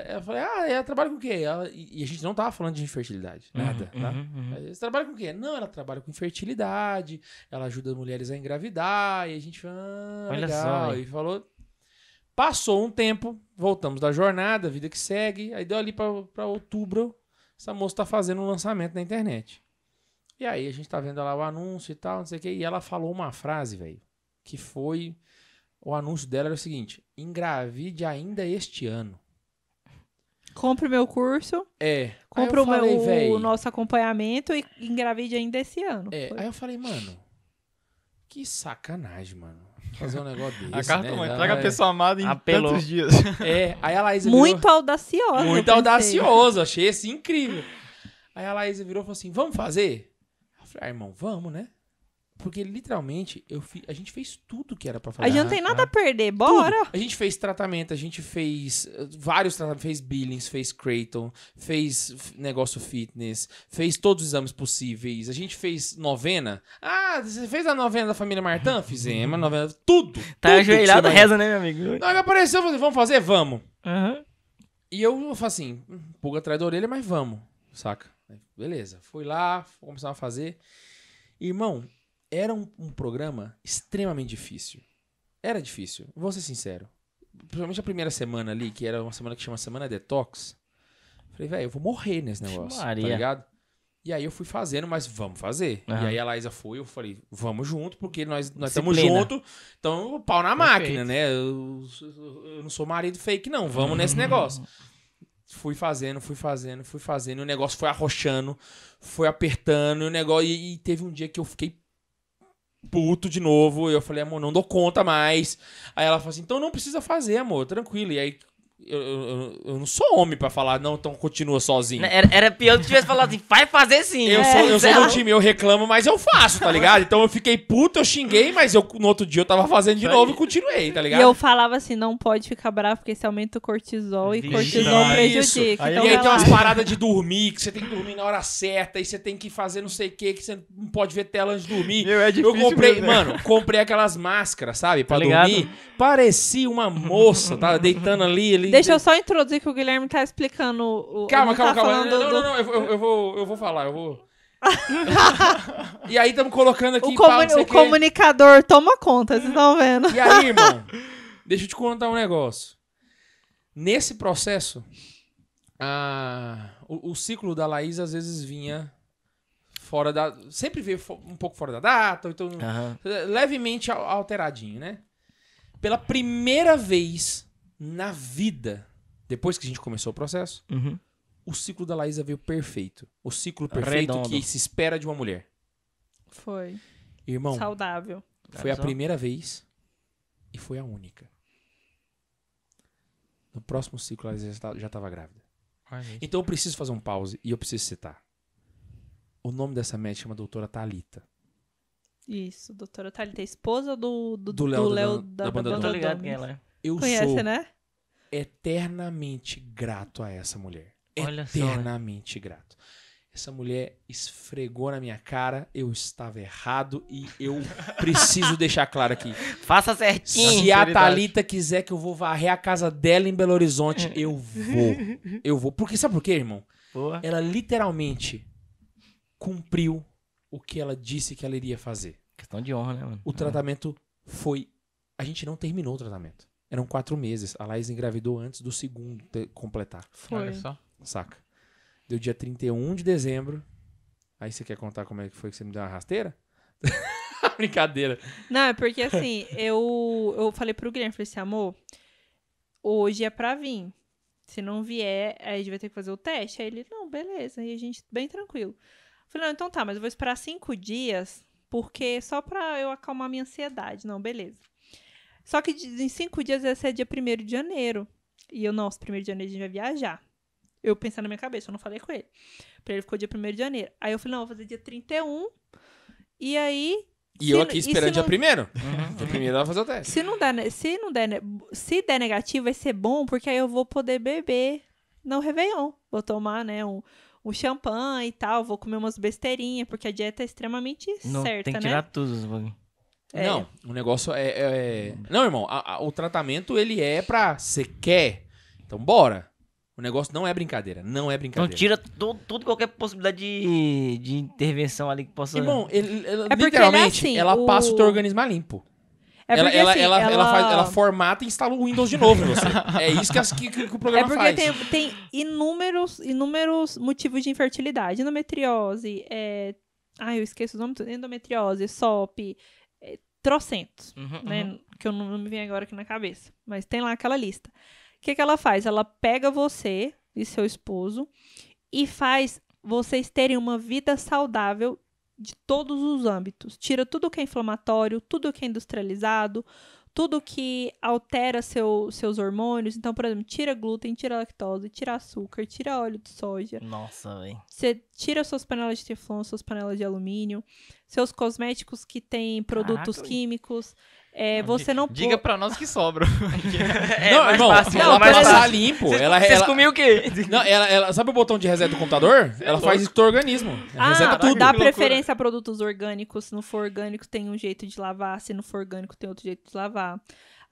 Eu falei, ah, ela trabalha com o quê? Ela, e a gente não tava falando de infertilidade, uhum, nada, uhum, tá? Uhum. Você uhum. trabalha com o quê? Não, ela trabalha com infertilidade, ela ajuda mulheres a engravidar. E a gente falou, ah, Olha legal. Só, e falou. Passou um tempo, voltamos da jornada, vida que segue. Aí deu ali para outubro, essa moça tá fazendo um lançamento na internet. E aí a gente tá vendo lá o anúncio e tal, não sei o quê. E ela falou uma frase, velho que foi o anúncio dela era o seguinte: engravide ainda este ano. Compre o meu curso. É. Compre o falei, meu o nosso acompanhamento e engravide ainda esse ano. É, aí eu falei, mano, que sacanagem, mano. Fazer um negócio desse. A carta né? mãe, traga a é pessoa amada em Apelou. tantos dias. É, aí a Laís Muito virou... audaciosa. Muito audaciosa achei esse incrível. Aí a Laís virou e falou assim: vamos fazer? Eu falei, ah, irmão, vamos, né? Porque literalmente eu fi, a gente fez tudo que era para fazer. A gente não né? tem nada a perder, bora! Tudo. A gente fez tratamento, a gente fez eh, vários tratamentos, fez Billings, fez Creighton, fez negócio fitness, fez todos os exames possíveis, a gente fez novena. Ah, você fez a novena da família Martã? Fizemos a novena, tudo! Tá tudo ajoelhado, reza, né, meu amigo? Na hora que apareceu, eu falei, vamos fazer? Vamos! Uhum. E eu falo assim, hum, pulga atrás da orelha, mas vamos, saca? Beleza, fui lá, começaram a fazer. Irmão, era um, um, programa extremamente difícil. Era difícil, vou ser sincero. Principalmente a primeira semana ali, que era uma semana que chama Semana Detox. Falei, velho, eu vou morrer nesse negócio, tá Maria. tá ligado? E aí eu fui fazendo, mas vamos fazer. Uhum. E aí a Laísa foi, eu falei, vamos junto, porque nós, nós estamos juntos, então pau na Perfeito. máquina, né? Eu, eu, não sou marido fake, não, vamos nesse uhum. negócio. Fui fazendo, fui fazendo, fui fazendo, e o negócio foi arrochando, foi apertando, e o negócio. E, e teve um dia que eu fiquei puto de novo. E eu falei, amor, não dou conta mais. Aí ela falou assim: então não precisa fazer, amor, tranquilo. E aí eu, eu, eu, não sou homem pra falar, não, então continua sozinho. Né, era, era pior que tivesse falado assim, vai fazer sim. Eu é, sou, eu sou do time, eu reclamo, mas eu faço, tá ligado? Então eu fiquei puto, eu xinguei, mas eu, no outro dia eu tava fazendo de Foi. novo e continuei, tá ligado? E eu falava assim, não pode ficar bravo porque se aumenta o cortisol Vixe, e cortisol prejudica. Aí, então e aí tem umas paradas de dormir, que você tem que dormir na hora certa, e você tem que fazer não sei o que, que você não pode ver tela antes de dormir. Meu, é difícil eu comprei, mesmo, né? mano, comprei aquelas máscaras, sabe, tá pra tá dormir. Parecia uma moça, tava tá, deitando ali, ali Deixa eu só introduzir que o Guilherme tá explicando o. Calma, calma, tá calma. Não, do... não, não, eu, eu, eu, vou, eu vou falar, eu vou. e aí estamos colocando aqui. O, comuni o comunicador toma conta, vocês estão vendo. E aí, irmão, deixa eu te contar um negócio. Nesse processo, a... o, o, ciclo da Laís às vezes vinha fora da. Sempre veio um pouco fora da data, então uhum. levemente alteradinho, né? Pela primeira vez na vida, depois que a gente começou o processo, uhum. o ciclo da Laísa veio perfeito. O ciclo perfeito Redondo. que se espera de uma mulher. Foi. Irmão. Saudável. Foi a primeira vez e foi a única. No próximo ciclo, ela já estava tá, grávida. então eu preciso fazer um pause e eu preciso citar. O nome dessa médica chama Doutora Talita. Isso, doutora Thalita, esposa do, do, do Léo da, da, da, banda, da banda, banda, ligado quem ela é. Eu Conhece, sou né? eternamente grato a essa mulher. Olha né? eternamente só. grato. Essa mulher esfregou na minha cara, eu estava errado e eu preciso deixar claro aqui. Faça certinho. Se a Thalita quiser que eu vou varrer a casa dela em Belo Horizonte, eu vou. Eu vou. Porque sabe por quê, irmão? Boa. Ela literalmente cumpriu o que ela disse que ela iria fazer. Questão de honra, né, mano? O tratamento foi. A gente não terminou o tratamento eram quatro meses. A Laís engravidou antes do segundo completar. Foi. Olha só. Saca? Deu dia 31 de dezembro. Aí você quer contar como é que foi que você me deu uma rasteira? Brincadeira. Não, é porque assim, eu, eu falei pro Guilherme, falei assim, amor, hoje é pra vir. Se não vier, a gente vai ter que fazer o teste. Aí ele, não, beleza. E a gente, bem tranquilo. falei, não, então tá, mas eu vou esperar cinco dias, porque só pra eu acalmar minha ansiedade. Não, beleza. Só que em cinco dias ia ser é dia 1 de janeiro. E eu, nossa, 1 de janeiro a gente vai viajar. Eu pensei na minha cabeça, eu não falei com ele. Pra ele ficou dia 1 de janeiro. Aí eu falei, não, vou fazer dia 31. E aí. E se, eu aqui esperando dia 1 primeiro. Uhum. Dia primeiro vai fazer o teste. Se não, der, se não der, se der negativo, vai ser bom, porque aí eu vou poder beber no Réveillon. Vou tomar, né, um, um champanhe e tal, vou comer umas besteirinhas, porque a dieta é extremamente não, certa, tem que né? tirar tudo. É. Não, o negócio é. é... Não, irmão, a, a, o tratamento ele é pra. Você quer? Então bora. O negócio não é brincadeira, não é então brincadeira. Então tira todo, tudo qualquer possibilidade de, de intervenção ali que possa. Irmão, ele, ele, é né, literalmente, assim, ela o... passa o teu organismo a limpo. É ela, ela, assim, ela, ela, ela, faz, ela formata e instala o Windows de novo em você. é isso que, as, que, que, que, o programa faz. É porque faz. Tem, tem, inúmeros, inúmeros motivos de infertilidade. Endometriose, é... Ai, eu esqueço o nome. Endometriose, SOP, trocentos, uhum, né? Uhum. Que eu não, me vem agora aqui na cabeça. Mas tem lá aquela lista. O que, que ela faz? Ela pega você e seu esposo e faz vocês terem uma vida saudável de todos os âmbitos. Tira tudo que é inflamatório, tudo que é industrializado, tudo que altera seu, seus hormônios. Então, por exemplo, tira glúten, tira lactose, tira açúcar, tira óleo de soja. Nossa, velho. Você tira suas panelas de teflon, suas panelas de alumínio, seus cosméticos que têm produtos Caraca, químicos. Véio. É, você não Diga pô... pra nós que sobra. é, é não, irmão, fácil, não, ela mais tá limpo. ela, vocês ela... comiam o quê? Não, ela, ela, sabe o botão de reset do computador? É ela faz isso do organismo. ah, reseta tudo. Dá preferência a produtos orgânicos. Se não for orgânico, tem um jeito de lavar. Se não for orgânico, tem outro jeito de lavar.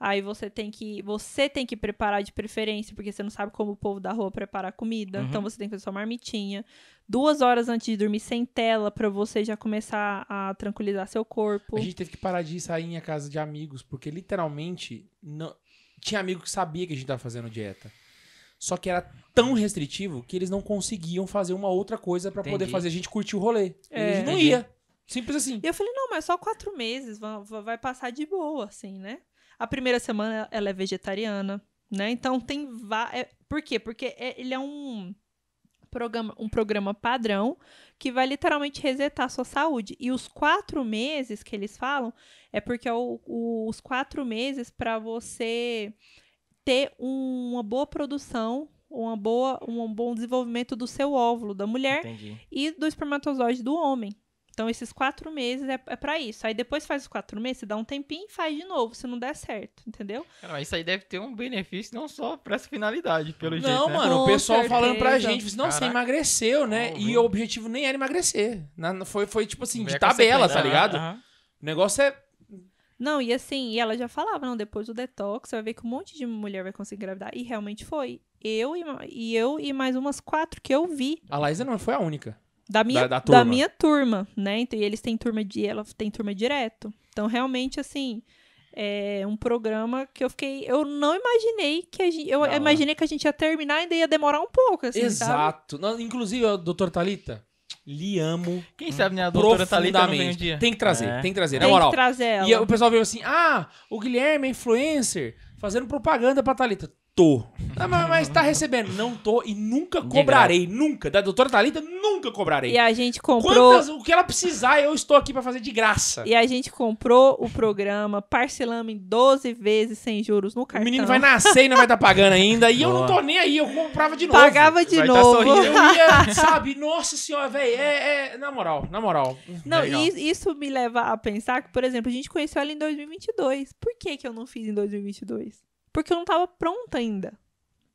Aí você tem que você tem que preparar de preferência, porque você não sabe como o povo da rua prepara a comida. Então uhum. Então você tem que fazer sua marmitinha. Duas horas antes de dormir sem tela para você já começar a tranquilizar seu corpo. A gente teve que parar de sair em casa de amigos, porque literalmente não tinha amigo que sabia que a gente tava fazendo dieta. Só que era tão restritivo que eles não conseguiam fazer uma outra coisa para poder fazer a gente curtir o rolê. É. A gente não ia. Simples assim. E eu falei, não, mas só quatro meses, vai passar de boa, assim, né? A primeira semana ela é vegetariana, né? Então tem vá, É, por quê? Porque é, ele é um programa, um programa padrão que vai literalmente resetar a sua saúde. E os quatro meses que eles falam é porque é o, o, os quatro meses para você ter um, uma boa produção, uma boa, um bom desenvolvimento do seu óvulo da mulher Entendi. e do espermatozoide do homem. Então, esses quatro meses é, é para isso. Aí depois faz os quatro meses, você dá um tempinho e faz de novo, se não der certo, entendeu? Cara, mas isso aí deve ter um benefício não só pra essa finalidade, pelo não, jeito. Não, né? mano, Com o pessoal certeza. falando pra gente, não, Caraca. você emagreceu, né? Não, e o objetivo nem era emagrecer. foi, foi tipo assim, de tabela, tá ligado? O negócio é não, e assim, e ela já falava, não, depois do detox, você vai ver que um monte de mulher vai conseguir engravidar. E realmente foi. Eu e, e eu e mais umas quatro que eu vi. A Laísa não foi a única da minha, da, da, da, minha turma, né? Então, eles têm turma de ela tem turma direto. Então, realmente, assim, é um programa que eu fiquei. Eu não imaginei que a gente. Eu não. imaginei que a gente ia terminar e ainda ia demorar um pouco. Assim, Exato. Não, inclusive, doutor doutora Thalita. Lhe amo. Quem sabe, né? A doutora Thalita não vem um dia. Tem que trazer, é. tem que trazer. Na tem moral. que trazer ela. E o pessoal veio assim: ah, o Guilherme é influencer fazendo propaganda pra Thalita tô. Ah, mas, tá recebendo. Não tô e nunca cobrarei. Nunca. Da doutora Thalita, nunca cobrarei. E a gente comprou. Quantas, o que ela precisar, eu estou aqui para fazer de graça. E a gente comprou o programa, parcelamos em 12 vezes sem juros no cartão. O menino vai nascer e não vai estar tá pagando ainda. E Boa. eu não tô nem aí, eu comprava de novo. Pagava de vai tá novo. Tá eu ia, sabe, nossa senhora, velho. É, é, na moral, na moral. Não, isso me leva a pensar que, por exemplo, a gente conheceu ela em 2022. Por que, que eu não fiz em 2022? Porque eu não estava pronta ainda.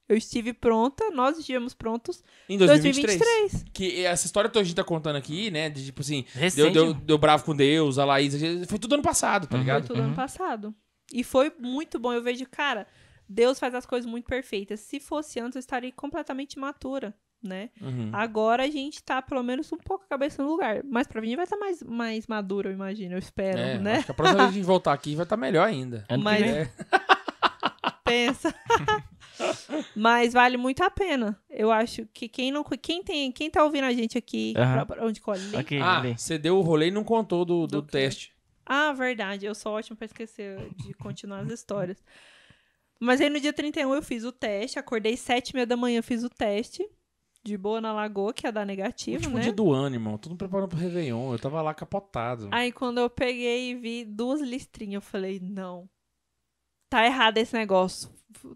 Eu estive pronta, nós estivemos prontos em 2023. 2023. Que essa história que a gente tá contando aqui, né? De tipo assim, deu, deu, né? deu, bravo com Deus, a Laís. Foi tudo ano passado, tá uhum. ligado? Foi tudo uhum. ano passado. E foi muito bom. Eu vejo, cara, Deus faz as coisas muito perfeitas. Se fosse antes, eu estaria completamente matura, né? Uhum. Agora a gente tá, pelo menos, um pouco a cabeça no lugar. Mas pra mim vai estar tá mais, mais madura, eu imagino, eu espero, é, né? Acho que a próxima vez de voltar aqui vai estar tá melhor ainda. Mas, é pensa. Mas vale muito a pena. Eu acho que quem não quem tem, quem tá ouvindo a gente aqui, uhum. pra, onde colhe. Okay, ah, você deu o rolê e não contou do, do, do teste. Ah, verdade. Eu sou ótimo para esquecer de continuar as histórias. Mas aí no dia 31 eu fiz o teste, acordei sete e meia da manhã, fiz o teste. De boa na lagoa, que ia é dar negativo, Último né? dia do ano, irmão. Tudo preparando pro Réveillon. Eu tava lá capotado. Aí quando eu peguei e vi duas listrinhas, eu falei, não, tá errado esse negócio.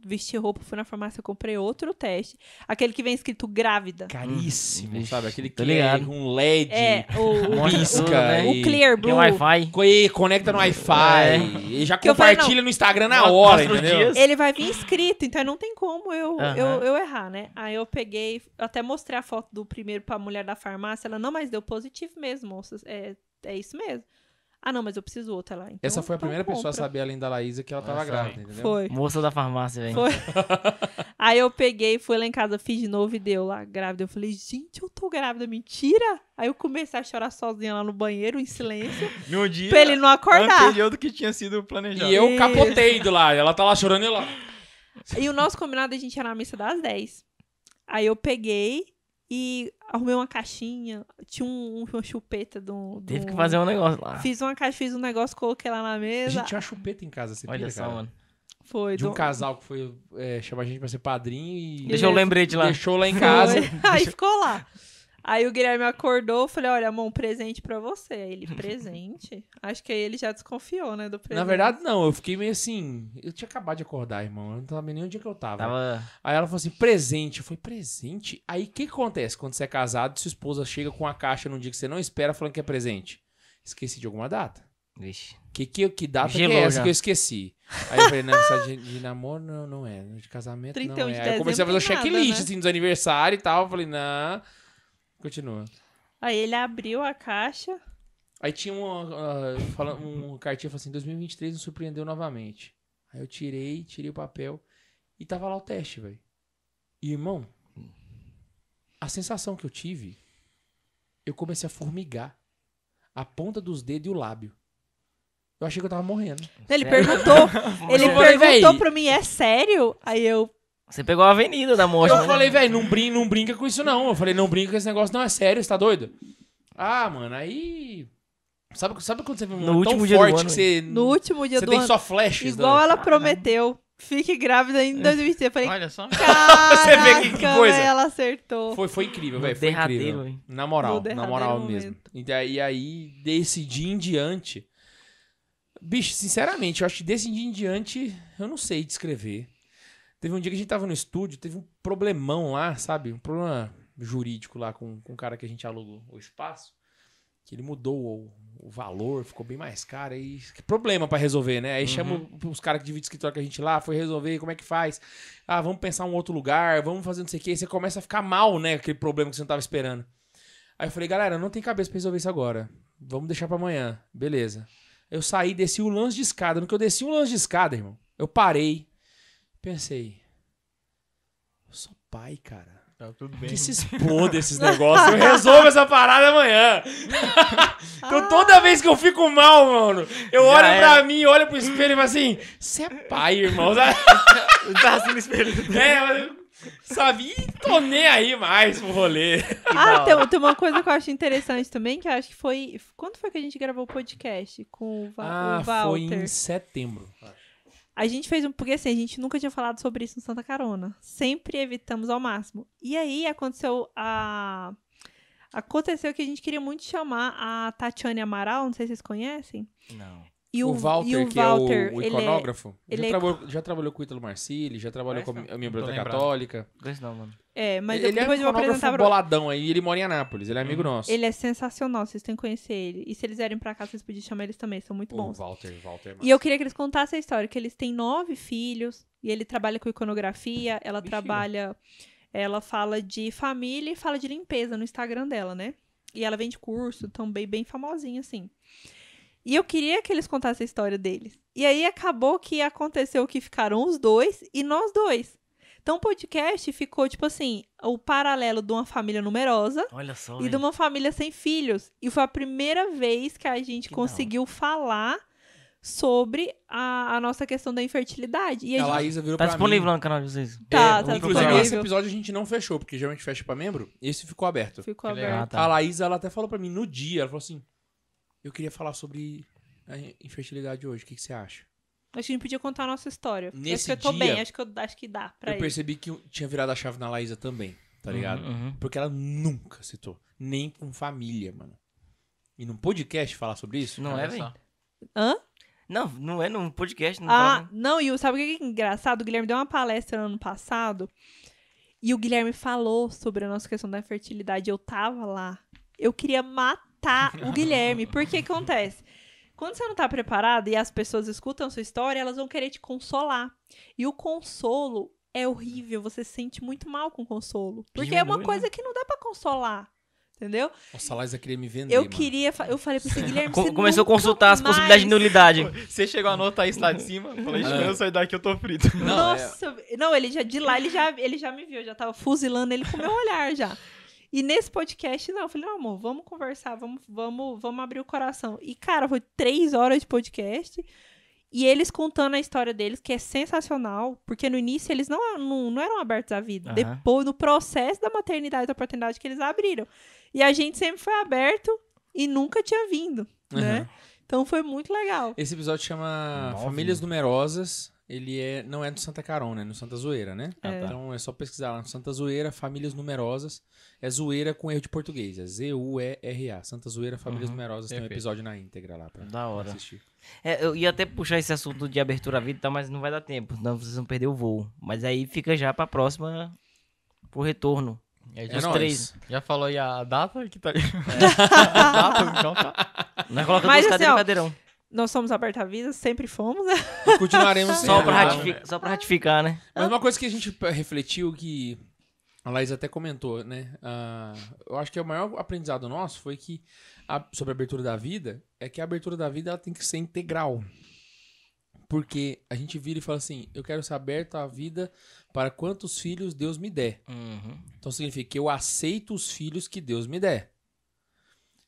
Vesti roupa, fui na farmácia, comprei outro teste. Aquele que vem escrito grávida. Caríssimo, hum, sabe? Aquele que tá é um LED, é, o, pisca. O Clear Blue. Wi-Fi. Conecta no Wi-Fi. É. E já Que falei, compartilha no Instagram na hora, entendeu? dias. Ele vai vir escrito, então não tem como eu, eu, eu errar, né? Aí eu peguei, até mostrei a foto do primeiro pra mulher da farmácia. Ela, não, mas deu positivo mesmo, moças. É, é isso mesmo. Ah, não, mas eu preciso outra lá. Então, Essa foi a então primeira compra. pessoa a saber, além da Laísa, que ela Nossa, tava grávida, entendeu? Foi. Moça da farmácia, velho. Foi. Aí eu peguei, fui lá em casa, fiz de novo e deu lá grávida. Eu falei, gente, eu tô grávida, mentira. Aí eu comecei a chorar sozinha lá no banheiro, em silêncio. No dia. Pra ele não acordar. Anterior do que tinha sido planejado. E eu Isso. capotei do lá. Ela tá lá chorando e lá. E o nosso combinado, a gente era na missa das 10. Aí eu peguei, e arrumei uma caixinha, tinha um, uma chupeta do, do. Teve que fazer um negócio lá. Fiz uma caixa, fiz um negócio, coloquei lá na mesa. A gente tinha uma chupeta em casa, você Olha pira, só, cara. mano. Foi. De um do... casal que foi é, chamar a gente pra ser padrinho e. Deixou o lembrete lá. Deixou lá em casa. Aí ficou lá. Aí o Guilherme acordou, eu falei, olha, amor, um presente pra você. Aí ele, presente? Acho que aí ele já desconfiou, né, do presente. Na verdade, não, eu fiquei meio assim, eu tinha acabado de acordar, irmão, eu não sabia nem onde é que eu tava. tava. Aí ela falou assim, presente. Eu falei, presente? Aí o que acontece quando você é casado, sua esposa chega com a caixa num dia que você não espera falando que é presente? Esqueci de alguma data. Vixe. Que, que, que data Gelou que é essa já. que eu esqueci? Aí eu falei, não, só de, de namoro não, não é. De casamento não é. Aí eu comecei a fazer o checklist, né? assim, dos aniversários e tal. Eu falei, não... Continua. Aí ele abriu a caixa. Aí tinha uma, uh, fala, um cartinha falando assim, 2023 nos surpreendeu novamente. Aí eu tirei, tirei o papel e tava lá o teste, velho. E, irmão, a sensação que eu tive, eu comecei a formigar a ponta dos dedos e o lábio. Eu achei que eu tava morrendo. Ele sério? perguntou, ele perguntou pra mim, é sério? Aí eu, você pegou a avenida da morte. Eu né? falei, velho, não, brin não brinca com isso não. Eu falei, não brinca com esse negócio não, é sério, você tá doido? Ah, mano, aí... Sabe, sabe quando você vê um no último tão dia forte ano, que você... No último dia você do tem ano. só flashes. Né? Igual do... ela prometeu. Fique grávida em 2020, é. Eu falei, Olha só. você vê que, que coisa. Ela acertou. Foi, foi incrível, velho. Foi incrível. Na moral, na moral momento. mesmo. E aí, aí, desse dia em diante... Bicho, sinceramente, eu acho que desse dia em diante, eu não sei descrever. Teve um dia que a gente tava no estúdio, teve um problemão lá, sabe? Um problema jurídico lá com, com o cara que a gente alugou o espaço. Que ele mudou o, o valor, ficou bem mais caro. Aí, problema para resolver, né? Aí uhum. chama os caras que dividem o escritório com a gente lá, ah, foi resolver, como é que faz? Ah, vamos pensar um outro lugar, vamos fazer não sei o quê. Aí você começa a ficar mal, né? Aquele problema que você não tava esperando. Aí eu falei, galera, não tem cabeça pra resolver isso agora. Vamos deixar para amanhã. Beleza. Eu saí, desci o lance de escada. No que eu desci o lance de escada, irmão, eu parei, Pensei, eu sou pai, cara. Tá tudo bem. Que se exploda esses negócios. Eu resolvo essa parada amanhã. então toda vez que eu fico mal, mano, eu Já olho é. pra mim, olho pro espelho e falo assim: você é pai, irmão. tá assim no espelho. É, sabe? tô nem aí mais pro rolê. Ah, tem, tem uma coisa que eu acho interessante também, que eu acho que foi. Quando foi que a gente gravou o podcast com o, Va ah, o Walter? Foi em setembro, acho. A gente fez um. Porque assim, a gente nunca tinha falado sobre isso no Santa Carona. Sempre evitamos ao máximo. E aí aconteceu a. Aconteceu que a gente queria muito chamar a Tatiane Amaral, não sei se vocês conhecem. Não. E o, o Walter, e o Walter, que é o, o iconógrafo, ele é, ele já, é trabalhou, já, trabalhou, com o Ítalo Marcili, já trabalhou Parece com a minha brota católica. Grande não, mano. É, mas ele, é depois é um eu vou pra... boladão aí, ele mora em Anápolis, ele é amigo hum. nosso. Ele é sensacional, vocês têm que conhecer ele. E se eles vierem pra cá, vocês podiam chamar eles também, são muito bons. O Walter, Walter é E eu queria que eles contassem a história, que eles têm nove filhos, e ele trabalha com iconografia, ela Bichinho. trabalha... Ela fala de família e fala de limpeza no Instagram dela, né? E ela vem de curso, também bem famosinha, assim. E eu queria que eles contassem a história deles. E aí acabou que aconteceu que ficaram os dois e nós dois. Então o podcast ficou, tipo assim, o paralelo de uma família numerosa só, e hein? de uma família sem filhos. E foi a primeira vez que a gente que conseguiu não. falar sobre a, a, nossa questão da infertilidade. E a, a gente... Laísa virou tá disponível mim. lá no canal de vocês. Tá, é, tá Inclusive, disponível. esse episódio a gente não fechou, porque geralmente fecha pra membro. Esse ficou aberto. Ficou aberto. Ah, tá. A Laísa, ela até falou pra mim no dia, ela falou assim, eu queria falar sobre a né, infertilidade hoje. O que, que você acha? Acho que A gente podia contar a nossa história. Nesse acho que eu tô dia, bem, acho que, eu, acho que dá pra Eu ir. percebi que tinha virado a chave na Laísa também, tá uhum, ligado? Uhum, uhum. Porque ela nunca citou. Nem com família, mano. E num podcast falar sobre isso? Não, é, Hã? Não, não é num podcast. Não ah, né? não, e sabe o que é engraçado? O Guilherme deu uma palestra no ano passado e o Guilherme falou sobre a nossa questão da fertilidade. Eu tava lá. Eu queria matar matar o Guilherme. Porque acontece? Quando você não tá preparado e as pessoas escutam sua história, elas vão querer te consolar. E o consolo é horrível, você se sente muito mal com o consolo. Porque é uma né? coisa né? que não dá para consolar. Entendeu? Nossa, a queria me vender. Eu mano. queria. Eu falei pra você, Guilherme. Você começou a consultar mais... as possibilidades de nulidade. Você chegou a anotar isso lá de cima? Falei, ah, eu é. sair daqui, eu tô frito. Não, Nossa, é... não, ele já de lá, ele já, ele já me viu, eu já tava fuzilando ele com o meu olhar já. E nesse podcast, não, eu falei, não, amor, vamos conversar, vamos, vamos, vamos abrir o coração. E, cara, foi três horas de podcast. E eles contando a história deles, que é sensacional, porque no início eles não, não, não eram abertos à vida. Uhum. Depois, no processo da maternidade, da oportunidade que eles abriram. E a gente sempre foi aberto e nunca tinha vindo, uhum. né? Então foi muito legal. Esse episódio chama Famílias Numerosas ele é, não é no Santa Carona, é no Santa Zoeira, né? Ah, tá. Então é só pesquisar lá no Santa Zoeira, Famílias Numerosas. É zoeira com erro de português, é Z-U-E-R-A. Santa Zoeira, Famílias uhum, Numerosas, tem um episódio na íntegra lá pra, da hora. Pra assistir. É, eu ia até puxar esse assunto de abertura à vida, tá, mas não vai dar tempo, então vocês vão perder o voo. Mas aí fica já pra próxima, pro retorno. É, é três. Já falou aí a data que tá. É. a data, então tá. Mas coloca Mas, duas assim, cadeiras ó, cadeirão. Nós somos aberta à vida, sempre fomos, né? E continuaremos só para né? ratificar, só pra ratificar, né? Mas uma coisa que a gente eh, refletiu que a Laís até comentou, né? Uh, eu acho que o maior aprendizado nosso foi que a, sobre a abertura da vida é que a abertura da vida ela tem que ser integral. Porque a gente vira e fala assim: eu quero ser aberto à vida para quantos filhos Deus me der. Uhum. Então significa que eu aceito os filhos que Deus me der.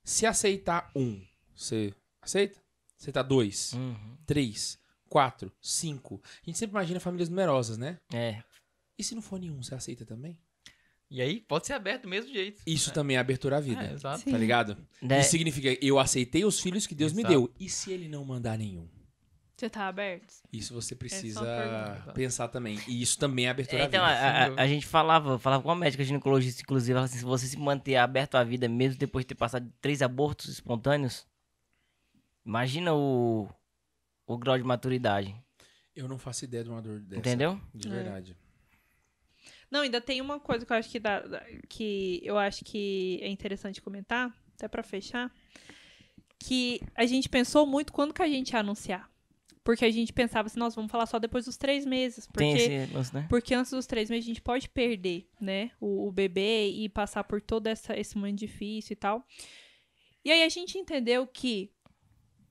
Se aceitar um, você aceita? Você tá dois, uhum. três, quatro, cinco. A gente sempre imagina famílias numerosas, né? É. E se não for nenhum, você aceita também? E aí pode ser aberto do mesmo jeito. Isso é. também é abertura à vida. É, exato. Tá Sim. Tá ligado? É. Isso significa eu aceitei os filhos que Deus exato. me deu. E se ele não mandar nenhum? Você tá aberto? Isso você é precisa é pensar também. E isso também é abertura é, então, à vida. Então, a, a, gente falava, falava com a médica ginecologista, inclusive, ela assim, se você se manter aberto à vida mesmo depois de ter passado três abortos espontâneos, Imagina o, o grau de maturidade. Eu não faço ideia de uma dor dessa. Entendeu? De é. verdade. É. Não, ainda tem uma coisa que eu acho que dá, que eu acho que é interessante comentar, até para fechar, que a gente pensou muito quando que a gente ia anunciar. Porque a gente pensava assim, nós vamos falar só depois dos três meses. Porque, esse, né? porque antes dos três meses a gente pode perder, né? O, o bebê e passar por todo essa, esse momento difícil e tal. E aí a gente entendeu que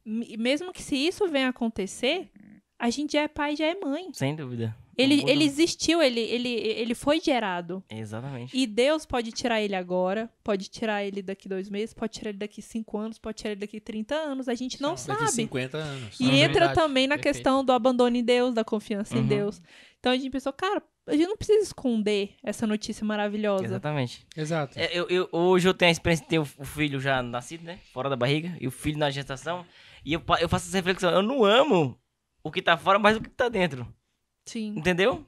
mesmo que se isso venha acontecer, a gente já é pai, já é mãe. Sem dúvida. Ele, ele existiu, ele, ele, ele foi gerado. Exatamente. E Deus pode tirar ele agora, pode tirar ele daqui dois meses, pode tirar ele daqui cinco anos, pode tirar ele daqui 30 anos, a gente não sabe. Daqui 50 anos. E não, entra verdade. também na Perfeito. questão do abandono em Deus, da confiança uhum. em Deus. Então a gente pensou, cara, a gente não precisa esconder essa notícia maravilhosa. Exatamente. Exato. É, eu, eu, hoje eu tenho a experiência de ter o filho já nascido, né? Fora da barriga, e o filho na gestação. E eu, eu faço essa reflexão. Eu não amo o que tá fora mais do que tá dentro. Sim. Entendeu?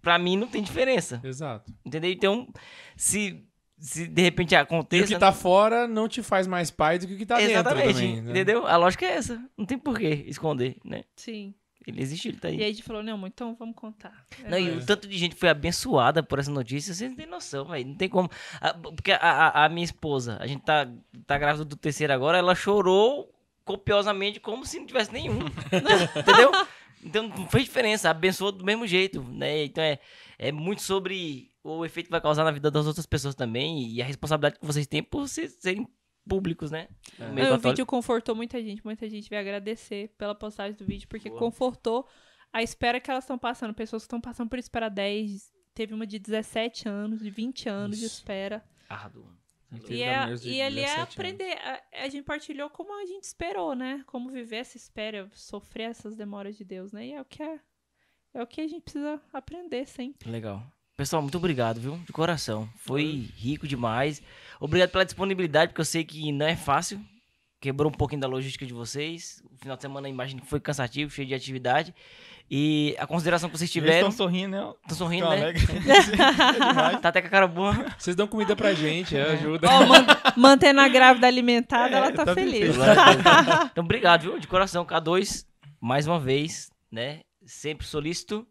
Pra mim não tem diferença. Exato. Entendeu? Então, se, se de repente acontecer. O que tá fora não te faz mais pai do que o que tá exatamente, dentro. Exatamente. Né? Entendeu? A lógica é essa. Não tem por que esconder, né? Sim. Ele existe, ele tá aí. E aí a gente falou, não, então vamos contar. É não, e o tanto de gente foi abençoada por essa notícia, vocês não tem noção, velho. Não tem como. A, porque a, a, a, minha esposa, a gente tá, tá grávida do terceiro agora, ela chorou copiosamente como se não tivesse nenhum. Entendeu? Então não fez diferença, abençoou do mesmo jeito, né? Então é, é muito sobre o efeito que vai causar na vida das outras pessoas também e a responsabilidade que vocês têm por serem públicos, né? É. O vídeo confortou muita gente, muita gente vai agradecer pela postagem do vídeo, porque Boa. confortou a espera que elas estão passando, pessoas que estão passando por espera 10, teve uma de 17 anos, de 20 anos Isso. de espera. Ardua. E, é, e ele é aprender. A, a, gente partilhou como a gente esperou, né? Como viver essa espera, sofrer essas demoras de Deus, né? E é o que é, é o que a gente precisa aprender sempre. Legal. Pessoal, muito obrigado, viu? De coração. Foi rico demais. Obrigado pela disponibilidade, porque eu sei que não é fácil. Quebrou um pouquinho da logística de vocês. O final de semana, imagino que foi cansativo, cheio de atividade. E a consideração que vocês tiveram. Eles estão sorrindo, né? Estão sorrindo, tão né? é tá até com a cara boa. Vocês dão comida pra gente, é, é. ajuda. Oh, man mantendo a grávida alimentada, é, ela tá, tá feliz. feliz. Tá então, obrigado, viu? De coração, K2, mais uma vez, né? Sempre solícito.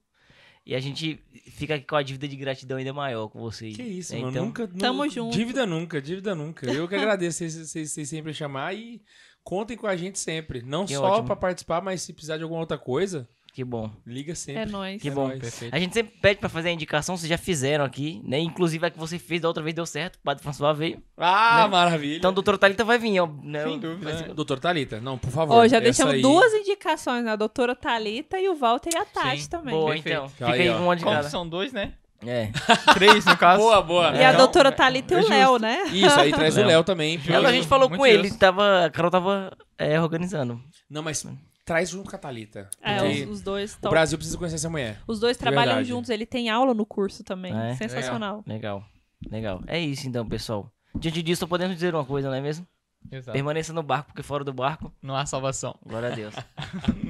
E a gente fica com a dívida de gratidão ainda maior com vocês. Que isso, né? mano. Então, nunca, Tamo nunca, junto. Dívida nunca, dívida nunca. Eu que agradeço vocês sempre chamar e contem com a gente sempre. Não que só para participar, mas se precisar de alguma outra coisa, que bom. Liga sempre. É nóis. Que é bom. Nóis. Perfeito. A gente sempre pede pra fazer a indicação, vocês já fizeram aqui, né? Inclusive a que você fez da outra vez deu certo, o Padre François veio. Ah, né? maravilha. Então o Doutor Talita vai vir, ó. Né? Sem dúvida. Mas... Né? Doutor Talita, não, por favor. Ó, já deixamos aí... duas indicações, né? A Doutora Talita e o Walter e a Tati Sim. também. Boa, então. Perfeito. então. Fica aí, aí uma de cada. são dois, né? É. Três, no caso. Boa, boa. E a doutora Thalita é, e o é Léo, né? Isso, aí traz o Léo também. Ela, a gente falou Muito com justo. ele, tava, a Carol tava é, organizando. Não, mas né? Traz junto com a Thalita. É, os, os dois estão. O Brasil precisa conhecer essa mulher. Os dois trabalham verdade. juntos, ele tem aula no curso também. É? Sensacional. Legal. Legal. É isso então, pessoal. Diante disso, só podemos dizer uma coisa, não é mesmo? Exato. Permaneça no barco, porque fora do barco. Não há salvação. Glória a Deus.